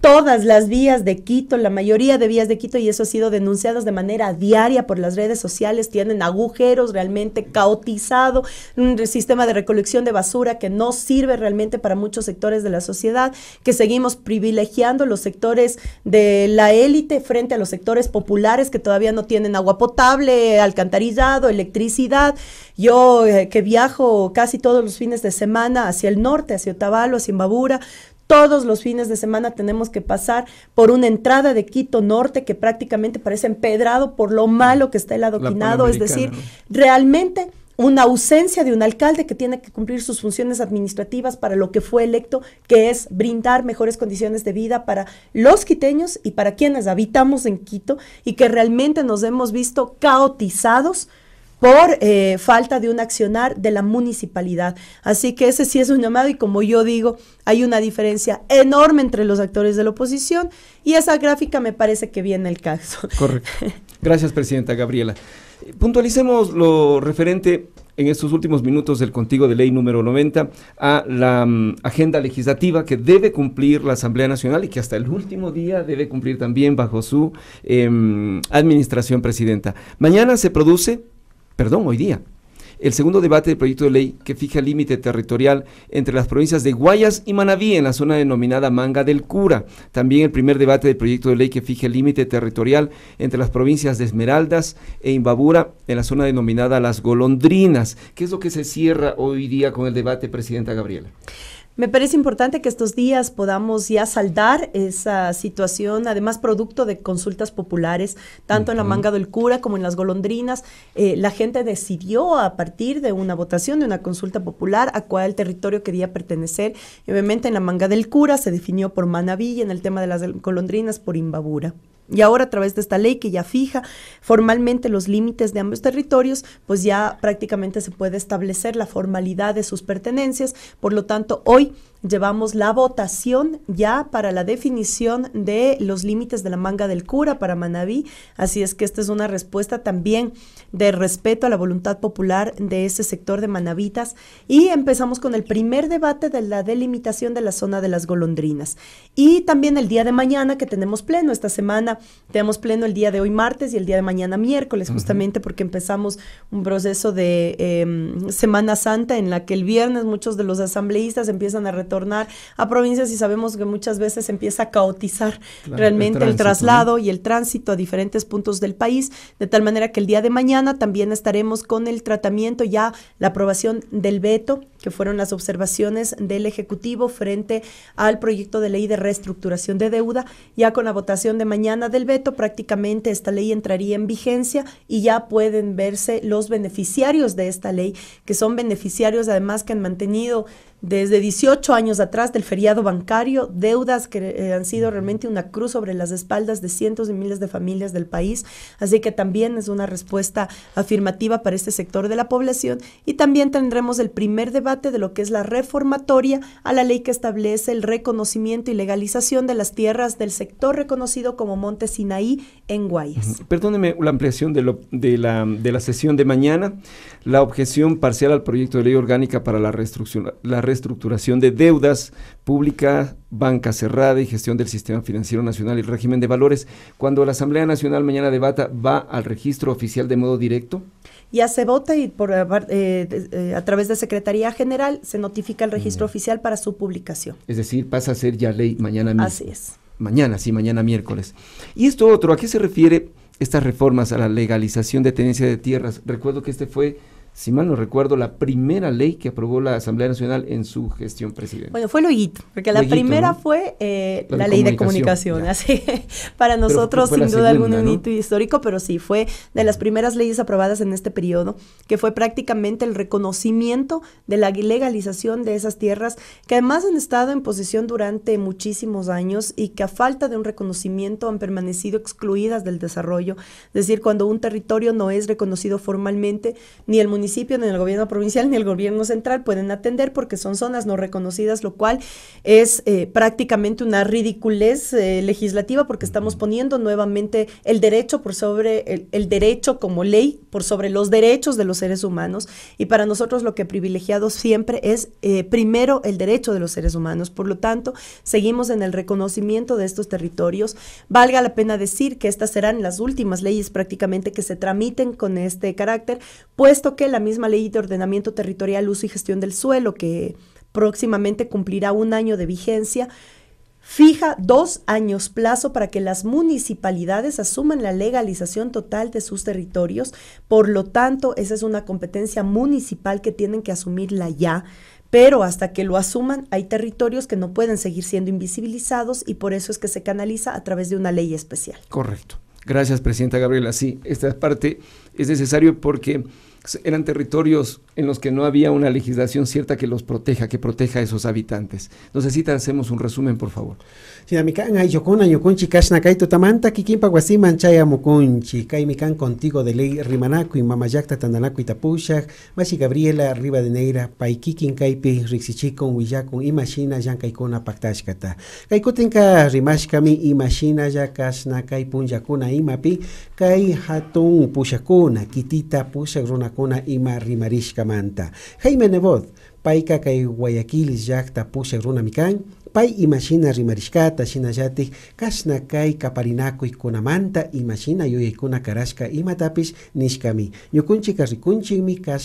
todas las vías de Quito, la mayoría de vías de Quito, y eso ha sido denunciado de manera diaria por las redes sociales, tienen agujeros realmente caotizado, un sistema de recolección de basura que no sirve realmente para muchos sectores de la sociedad, que seguimos privilegiando los sectores de la élite frente a los sectores populares que todavía no tienen agua potable, alcantarillado, electricidad. Yo eh, que viajo casi todos los fines de semana hacia el norte, hacia Otavalo, hacia Imbabura, todos los fines de semana tenemos que pasar por una entrada de Quito Norte que prácticamente parece empedrado por lo mm. malo que está el adoquinado, es decir, realmente una ausencia de un alcalde que tiene que cumplir sus funciones administrativas para lo que fue electo, que es brindar mejores condiciones de vida para los quiteños y para quienes habitamos en Quito y que realmente nos hemos visto caotizados por eh, falta de un accionar de la municipalidad. Así que ese sí es un llamado y como yo digo, hay una diferencia enorme entre los actores de la oposición y esa gráfica me parece que viene el caso. Correcto. Gracias, Presidenta Gabriela. Puntualicemos lo referente en estos últimos minutos del contigo de ley número 90 a la mm, agenda legislativa que debe cumplir la Asamblea Nacional y que hasta el último día debe cumplir también bajo su em, administración presidenta. Mañana se produce perdón, hoy día. El segundo debate del proyecto de ley que fija el límite territorial entre las provincias de Guayas y Manabí en la zona denominada Manga del Cura. También el primer debate del proyecto de ley que fija el límite territorial entre las provincias de Esmeraldas e Imbabura en la zona denominada Las Golondrinas. ¿Qué es lo que se cierra hoy día con el debate, Presidenta Gabriela? Me parece importante que estos días podamos ya saldar esa situación, además producto de consultas populares, tanto en la manga del cura como en las golondrinas. Eh, la gente decidió a partir de una votación, de una consulta popular, a cuál territorio quería pertenecer. obviamente en la manga del cura se definió por Manaví y en el tema de las golondrinas por Imbabura. Y ahora a través de esta ley que ya fija formalmente los límites de ambos territorios, pues ya prácticamente se puede establecer la formalidad de sus pertenencias. Por lo tanto, hoy llevamos la votación ya para la definición de los límites de la manga del cura para Manabí. Así es que esta es una respuesta también de respeto a la voluntad popular de ese sector de manabitas. Y empezamos con el primer debate de la delimitación de la zona de las golondrinas. Y también el día de mañana que tenemos pleno. Esta semana tenemos pleno el día de hoy martes y el día de mañana miércoles, justamente porque empezamos un proceso de em, Semana Santa en la que el viernes muchos de los asambleístas empiezan a retornar a provincias y sabemos que muchas veces empieza a caotizar realmente el, traslado y el tránsito a diferentes puntos del país, de tal manera que el día de mañana también estaremos con el tratamiento ya la aprobación del veto, que fueron las observaciones del Ejecutivo frente al proyecto de ley de reestructuración de deuda, ya con la votación de mañana del veto prácticamente esta ley entraría en vigencia y ya pueden verse los beneficiarios de esta ley, que son beneficiarios además que han mantenido desde 18 años atrás del feriado bancario, deudas que eh, han sido realmente una cruz sobre las espaldas de cientos de miles de familias del país. Así que también es una respuesta afirmativa para este sector de la población. Y también tendremos el primer debate de lo que es la reformatoria a la ley que establece el reconocimiento y legalización de las tierras del sector reconocido como Monte Sinaí en Guayas. Perdóneme la ampliación de, lo, de, la, de la sesión de mañana. La objeción parcial al proyecto de ley orgánica para la reestructuración reestructuración de deudas pública, banca cerrada y gestión del sistema financiero nacional y el régimen de valores. Cuando la Asamblea Nacional mañana debata, ¿va al registro oficial de modo directo? Ya se vota y por, eh, eh, eh, a través de Secretaría General se notifica el registro oficial para su publicación. Es decir, pasa a ser ya ley mañana miércoles. Así es. Mañana, sí, mañana miércoles. Y esto otro, ¿a qué se refiere estas reformas a la legalización de tenencia de tierras? Recuerdo que este fue si mal no recuerdo, la primera ley que aprobó la Asamblea Nacional en su gestión presidencial. Bueno, fue Loguito, porque la primera fue eh, la, ley de comunicación, así para nosotros sin duda algún hito histórico, pero sí, fue de las primeras leyes aprobadas en este periodo, que fue prácticamente el reconocimiento de la legalización de esas tierras que además han estado en posesión durante muchísimos años y que a falta de un reconocimiento han permanecido excluidas del desarrollo, es decir, cuando un territorio no es reconocido formalmente, ni el municipio municipio, ni el gobierno provincial, ni el gobierno central pueden atender porque son zonas no reconocidas, lo cual es eh, prácticamente una ridiculez eh, legislativa porque estamos poniendo nuevamente el derecho por sobre, el, derecho como ley por sobre los derechos de los seres humanos. Y para nosotros lo que privilegiado siempre es eh, primero el derecho de los seres humanos. Por lo tanto, seguimos en el reconocimiento de estos territorios. Valga la pena decir que estas serán las últimas leyes prácticamente que se tramiten con este carácter, puesto que la misma ley de ordenamiento territorial, uso y gestión del suelo, que próximamente cumplirá un año de vigencia, fija dos años plazo para que las municipalidades asuman la legalización total de sus territorios. Por lo tanto, esa es una competencia municipal que tienen que asumirla ya. Pero hasta que lo asuman, hay territorios que no pueden seguir siendo invisibilizados y por eso es que se canaliza a través de una ley especial. Correcto. Gracias, Presidenta Gabriela. Sí, esta parte es necesario porque eran territorios en los que no había una legislación cierta que los proteja, que proteja a esos habitantes. No si hacemos un resumen, por favor. Sinamikan, ay, yokona, yokonchi, kashnakay, tutamanta, kikimpa, guasiman, chaya, kaimikan contigo de ley, rimanaku, y mamayakta, tandanaku, y tapushak, mashi Gabriela, neira, paikikin, kaipi, rixichikon, huillakon, imashina, Kaikona paktashkata. Kaikotenka, rimashkami, machina ya, kashnakay, punyakuna, imapi, kai, hatun, pushakuna, kitita, pushak, runakuna, ima, rimarishkamanta. Jaime Nebot, paika, kai, guayaquil, yakta, pushak, runamikan, pay imashina rimarishkata shinallatik kashna kay imatapis niskami. yuyaykuna karashka imatapish nishkami mi rikunchikmi kai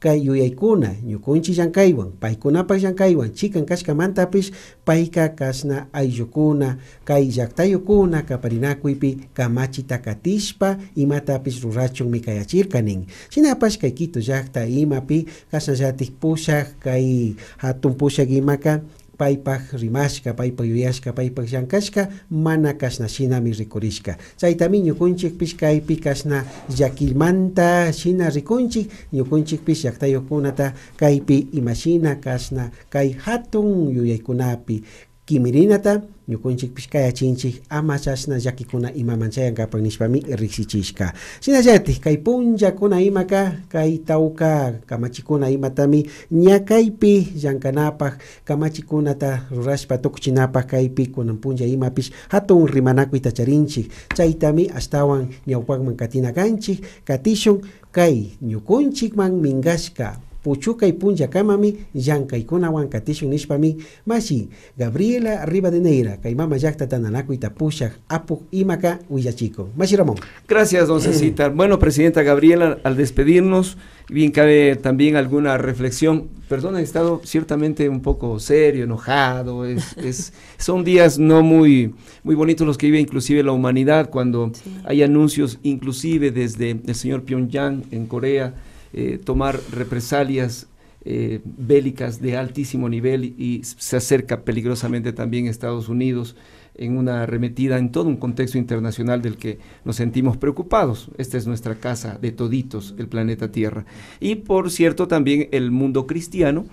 kay yuyaykuna ñukunchik llankaywan paykunapak llankaywan chikan kashkamantapish payka kashna ayllukuna kay llaktayukuna kaparinakuypi kamachi takatishpa imatapish rurachunmi kayachirkanin shinapash kay kitu llakta imapi kashnallatik pushak kay hatun pushak imaka paypaj rimashka paypaj yuyashka paypaj llankashka mana kashnashinami rikurishka chaytami ñukunchikpish kaypi kashna llakilmanta shina rikunchik ñukunchikpish llaqtayuqkunata kaypi imashina kashna kay hatun yuyaykunapi kimirinata ñukunchik pishkayachinchik ama chashna llakikuna imamanchayankapan nishpami riksichishka shinallatik kay punllakuna imaka kay tawka kamachikuna imatami ñakaypi llankanapaj kamachikunata rurashpa tukuchinapaj kaypi kunan punlla imapish hatun rimanakuy tacharinchik chaytami ashtawan ñawpanman katina kanchik katishun kay ñukunchikman mingashka Yanka y llankaykunawan katishun nishpami mashi Gabriela Rivadeneira de mama llakta tananaku pushak apu imaka huillachico. mashi Ramón Gracias don Cecita bueno presidenta Gabriela al despedirnos bien cabe también alguna reflexión perdón he estado ciertamente un poco serio enojado es, son días no muy muy bonitos los que vive inclusive la humanidad cuando hay anuncios inclusive desde el señor Pyongyang en Corea eh, tomar represalias eh, bélicas de altísimo nivel y, y se acerca peligrosamente también Estados Unidos en una arremetida en todo un contexto internacional del que nos sentimos preocupados. Esta es nuestra casa de toditos, el planeta Tierra. Y por cierto, también el mundo cristiano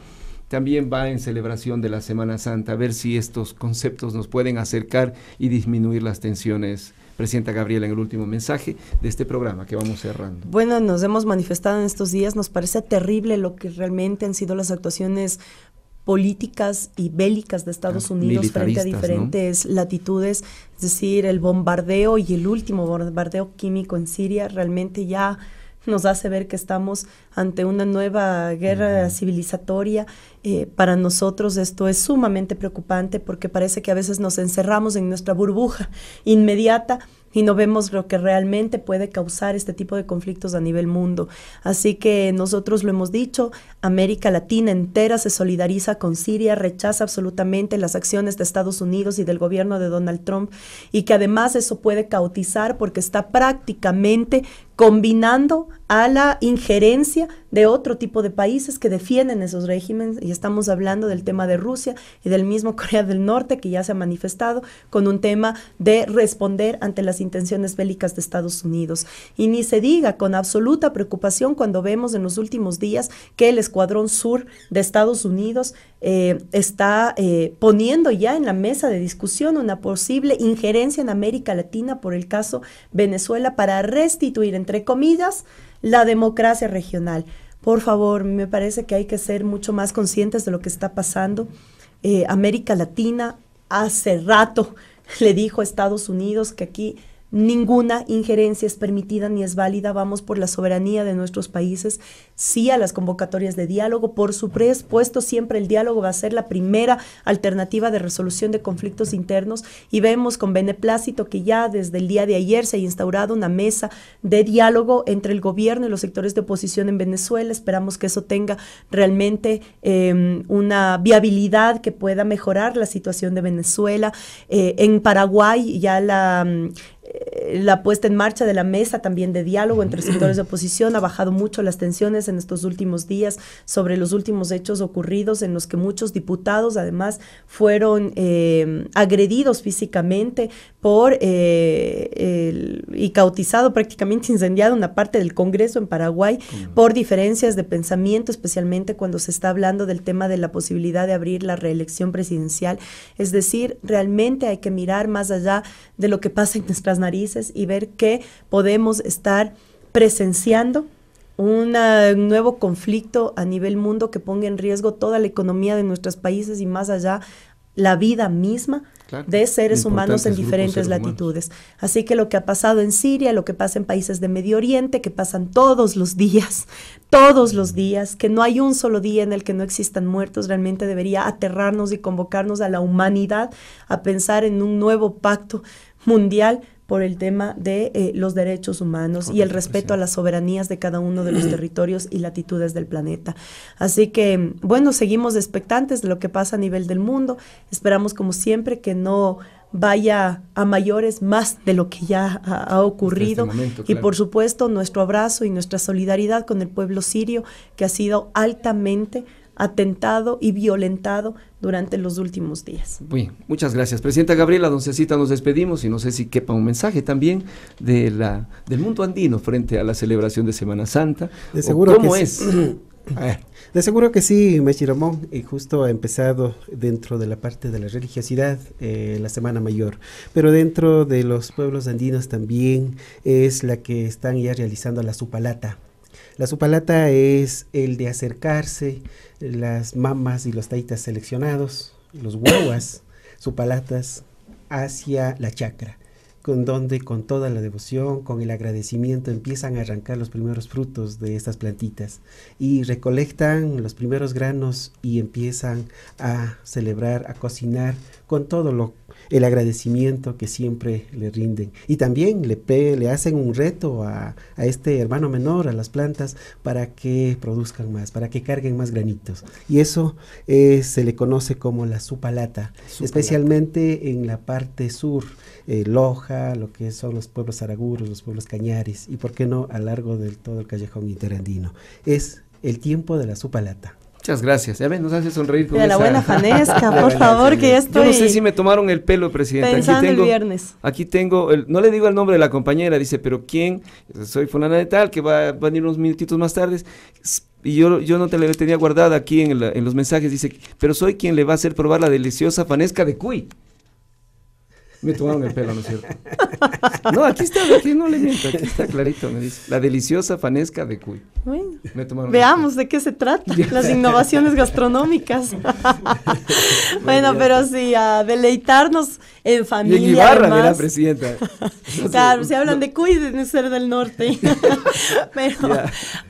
también va en celebración de la Semana Santa, a ver si estos conceptos nos pueden acercar y disminuir las tensiones presidenta Gabriela en el último mensaje de este programa que vamos cerrando. Bueno, nos hemos manifestado en estos días, nos parece terrible lo que realmente han sido las actuaciones políticas y bélicas de Estados ah, Unidos frente a diferentes latitudes, es decir, el bombardeo y el último bombardeo químico en Siria realmente ya nos hace ver que estamos ante una nueva guerra civilizatoria. Eh, para nosotros esto es sumamente preocupante porque parece que a veces nos encerramos en nuestra burbuja inmediata y no vemos lo que realmente puede causar este tipo de conflictos a nivel mundo. Así que nosotros lo hemos dicho, América Latina entera se solidariza con Siria, rechaza absolutamente las acciones de Estados Unidos y del gobierno de Donald Trump y que además eso puede cautizar porque está prácticamente combinando a la injerencia de otro tipo de países que defienden esos regímenes, y estamos hablando del tema de Rusia y del mismo Corea del Norte que ya se ha manifestado con un tema de responder ante las intenciones bélicas de Estados Unidos. Y ni se diga con absoluta preocupación cuando vemos en los últimos días que el Escuadrón Sur de Estados Unidos eh, está eh, poniendo ya en la mesa de discusión una posible injerencia en América Latina por el caso Venezuela para restituir, entre comillas, la democracia regional. Por favor, me parece que hay que ser mucho más conscientes de lo que está pasando. Eh, América Latina hace rato le dijo a Estados Unidos que aquí Ninguna injerencia es permitida ni es válida. Vamos por la soberanía de nuestros países, sí a las convocatorias de diálogo. Por supuesto, siempre el diálogo va a ser la primera alternativa de resolución de conflictos internos y vemos con beneplácito que ya desde el día de ayer se ha instaurado una mesa de diálogo entre el gobierno y los sectores de oposición en Venezuela. Esperamos que eso tenga realmente em, una viabilidad que pueda mejorar la situación de Venezuela. Eh, en Paraguay ya la... Eh, la puesta en marcha de la mesa también de diálogo entre sectores de oposición ha bajado mucho las tensiones en estos últimos días sobre los últimos hechos ocurridos en los que muchos diputados además fueron eh, agredidos físicamente por eh, y cautizado prácticamente incendiado una parte del Congreso en Paraguay por diferencias de pensamiento especialmente cuando se está hablando del tema de la posibilidad de abrir la reelección presidencial es decir realmente hay que mirar más allá de lo que pasa en nuestras narices y ver que podemos estar presenciando un nuevo conflicto a nivel mundo que ponga en riesgo toda la economía de nuestros países y más allá la vida misma de seres humanos en diferentes latitudes. Así que lo que ha pasado en Siria, lo que pasa en países de Medio Oriente, que pasan todos los días, todos los días, que no hay un solo día en el que no existan muertos, realmente debería aterrarnos y convocarnos a la humanidad a pensar en un nuevo pacto mundial por el tema de eh, los derechos humanos y el respeto a las soberanías de cada uno de los territorios y latitudes del planeta. Así que, bueno, seguimos expectantes de lo que pasa a nivel del mundo. Esperamos, como siempre, que no vaya a mayores más de lo que ya ha, ocurrido. Este y por supuesto, nuestro abrazo y nuestra solidaridad con el pueblo sirio, que ha sido altamente atentado y violentado durante los últimos días. muchas gracias. Presidenta Gabriela, don Cecita, nos despedimos y no sé si quepa un mensaje también de la, del mundo andino frente a la celebración de Semana Santa. ¿Cómo es? De seguro que sí, Mechiromón, y justo ha empezado dentro de la parte de la religiosidad eh, la Semana Mayor, pero dentro de los pueblos andinos también es la que están ya realizando la Supalata, la supalata es el de acercarse las mamas y los taitas seleccionados, los huevas, supalatas, hacia la chacra donde con toda la devoción, con el agradecimiento, empiezan a arrancar los primeros frutos de estas plantitas y recolectan los primeros granos y empiezan a celebrar, a cocinar con todo lo, el agradecimiento que siempre le rinden. Y también le, le hacen un reto a, este hermano menor, a las plantas, para que produzcan más, para que carguen más granitos. Y eso eh, se le conoce como la supalata, supalata, especialmente en la parte sur eh, Loja, lo que son los pueblos araguros, los pueblos cañares y por qué no a largo de todo el callejón interandino. Es el tiempo de la supalata. Muchas gracias. Ya ven, nos hace sonreír con la buena fanesca, por favor, que esto Yo no sé si me tomaron el pelo, presidente. Pensando aquí tengo, el viernes. Aquí tengo, no le digo el nombre de la compañera, dice, pero ¿quién? Soy fulana de tal, que va, a venir unos minutitos más tarde. Y yo, yo no te la tenía guardada aquí en, en los mensajes, dice, pero soy quien le va a hacer probar la deliciosa fanesca de Cuy. Me tomaron el pelo, ¿no es cierto? No, aquí está, aquí no le miento, aquí está clarito, me dice. La deliciosa fanesca de Cuy. Bueno, me tomaron veamos de qué se trata, las innovaciones gastronómicas. bueno, pero sí, a deleitarnos en familia. Y en Ibarra, presidenta. claro, se si hablan de Cuy, de ser del norte. pero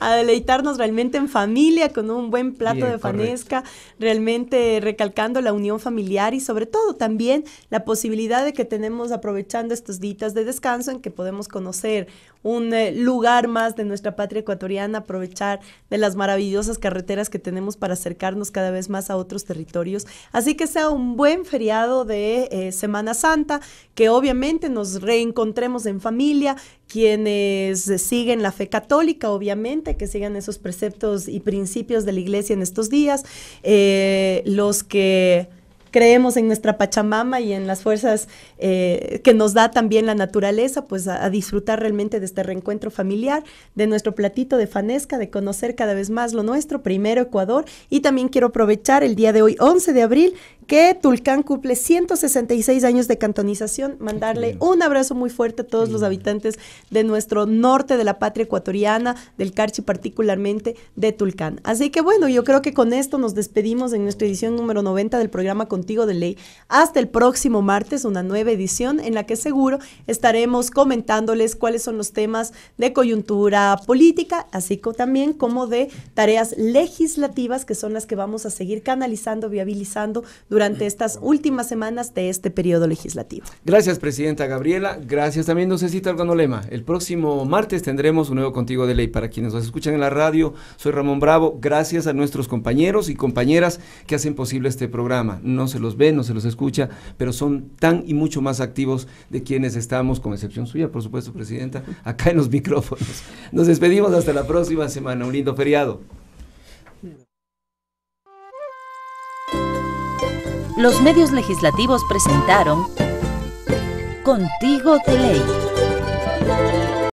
a deleitarnos realmente en familia, con un buen plato de fanesca, realmente recalcando la unión familiar y sobre todo también la posibilidad de que tenemos aprovechando estos días de descanso en que podemos conocer un eh, lugar más de nuestra patria ecuatoriana, aprovechar de las maravillosas carreteras que tenemos para acercarnos cada vez más a otros territorios. Así que sea un buen feriado de eh, Semana Santa, que obviamente nos reencontremos en familia, quienes siguen la fe católica, obviamente, que sigan esos preceptos y principios de la iglesia en estos días, eh, los que creemos en nuestra Pachamama y en las fuerzas eh, que nos da también la naturaleza, pues a, a, disfrutar realmente de este reencuentro familiar, de nuestro platito de fanesca, de conocer cada vez más lo nuestro, primero Ecuador, y también quiero aprovechar el día de hoy, 11 de abril, que Tulcán cumple 166 años de cantonización. Mandarle un abrazo muy fuerte a todos los habitantes de nuestro norte de la patria ecuatoriana, del Carchi particularmente, de Tulcán. Así que bueno, yo creo que con esto nos despedimos en nuestra edición número 90 del programa Contigo de Ley. Hasta el próximo martes, una nueva edición en la que seguro estaremos comentándoles cuáles son los temas de coyuntura política, así como también como de tareas legislativas, que son las que vamos a seguir canalizando, viabilizando durante durante estas últimas semanas de este periodo legislativo. Gracias, Presidenta Gabriela. Gracias también, cita lema El próximo martes tendremos un nuevo Contigo de Ley. Para quienes nos escuchan en la radio, soy Ramón Bravo. Gracias a nuestros compañeros y compañeras que hacen posible este programa. No se los ve, no se los escucha, pero son tan y mucho más activos de quienes estamos, con excepción suya, por supuesto, Presidenta, acá en los micrófonos. Nos despedimos hasta la próxima semana. Un lindo feriado. los medios legislativos presentaron Contigo de Ley.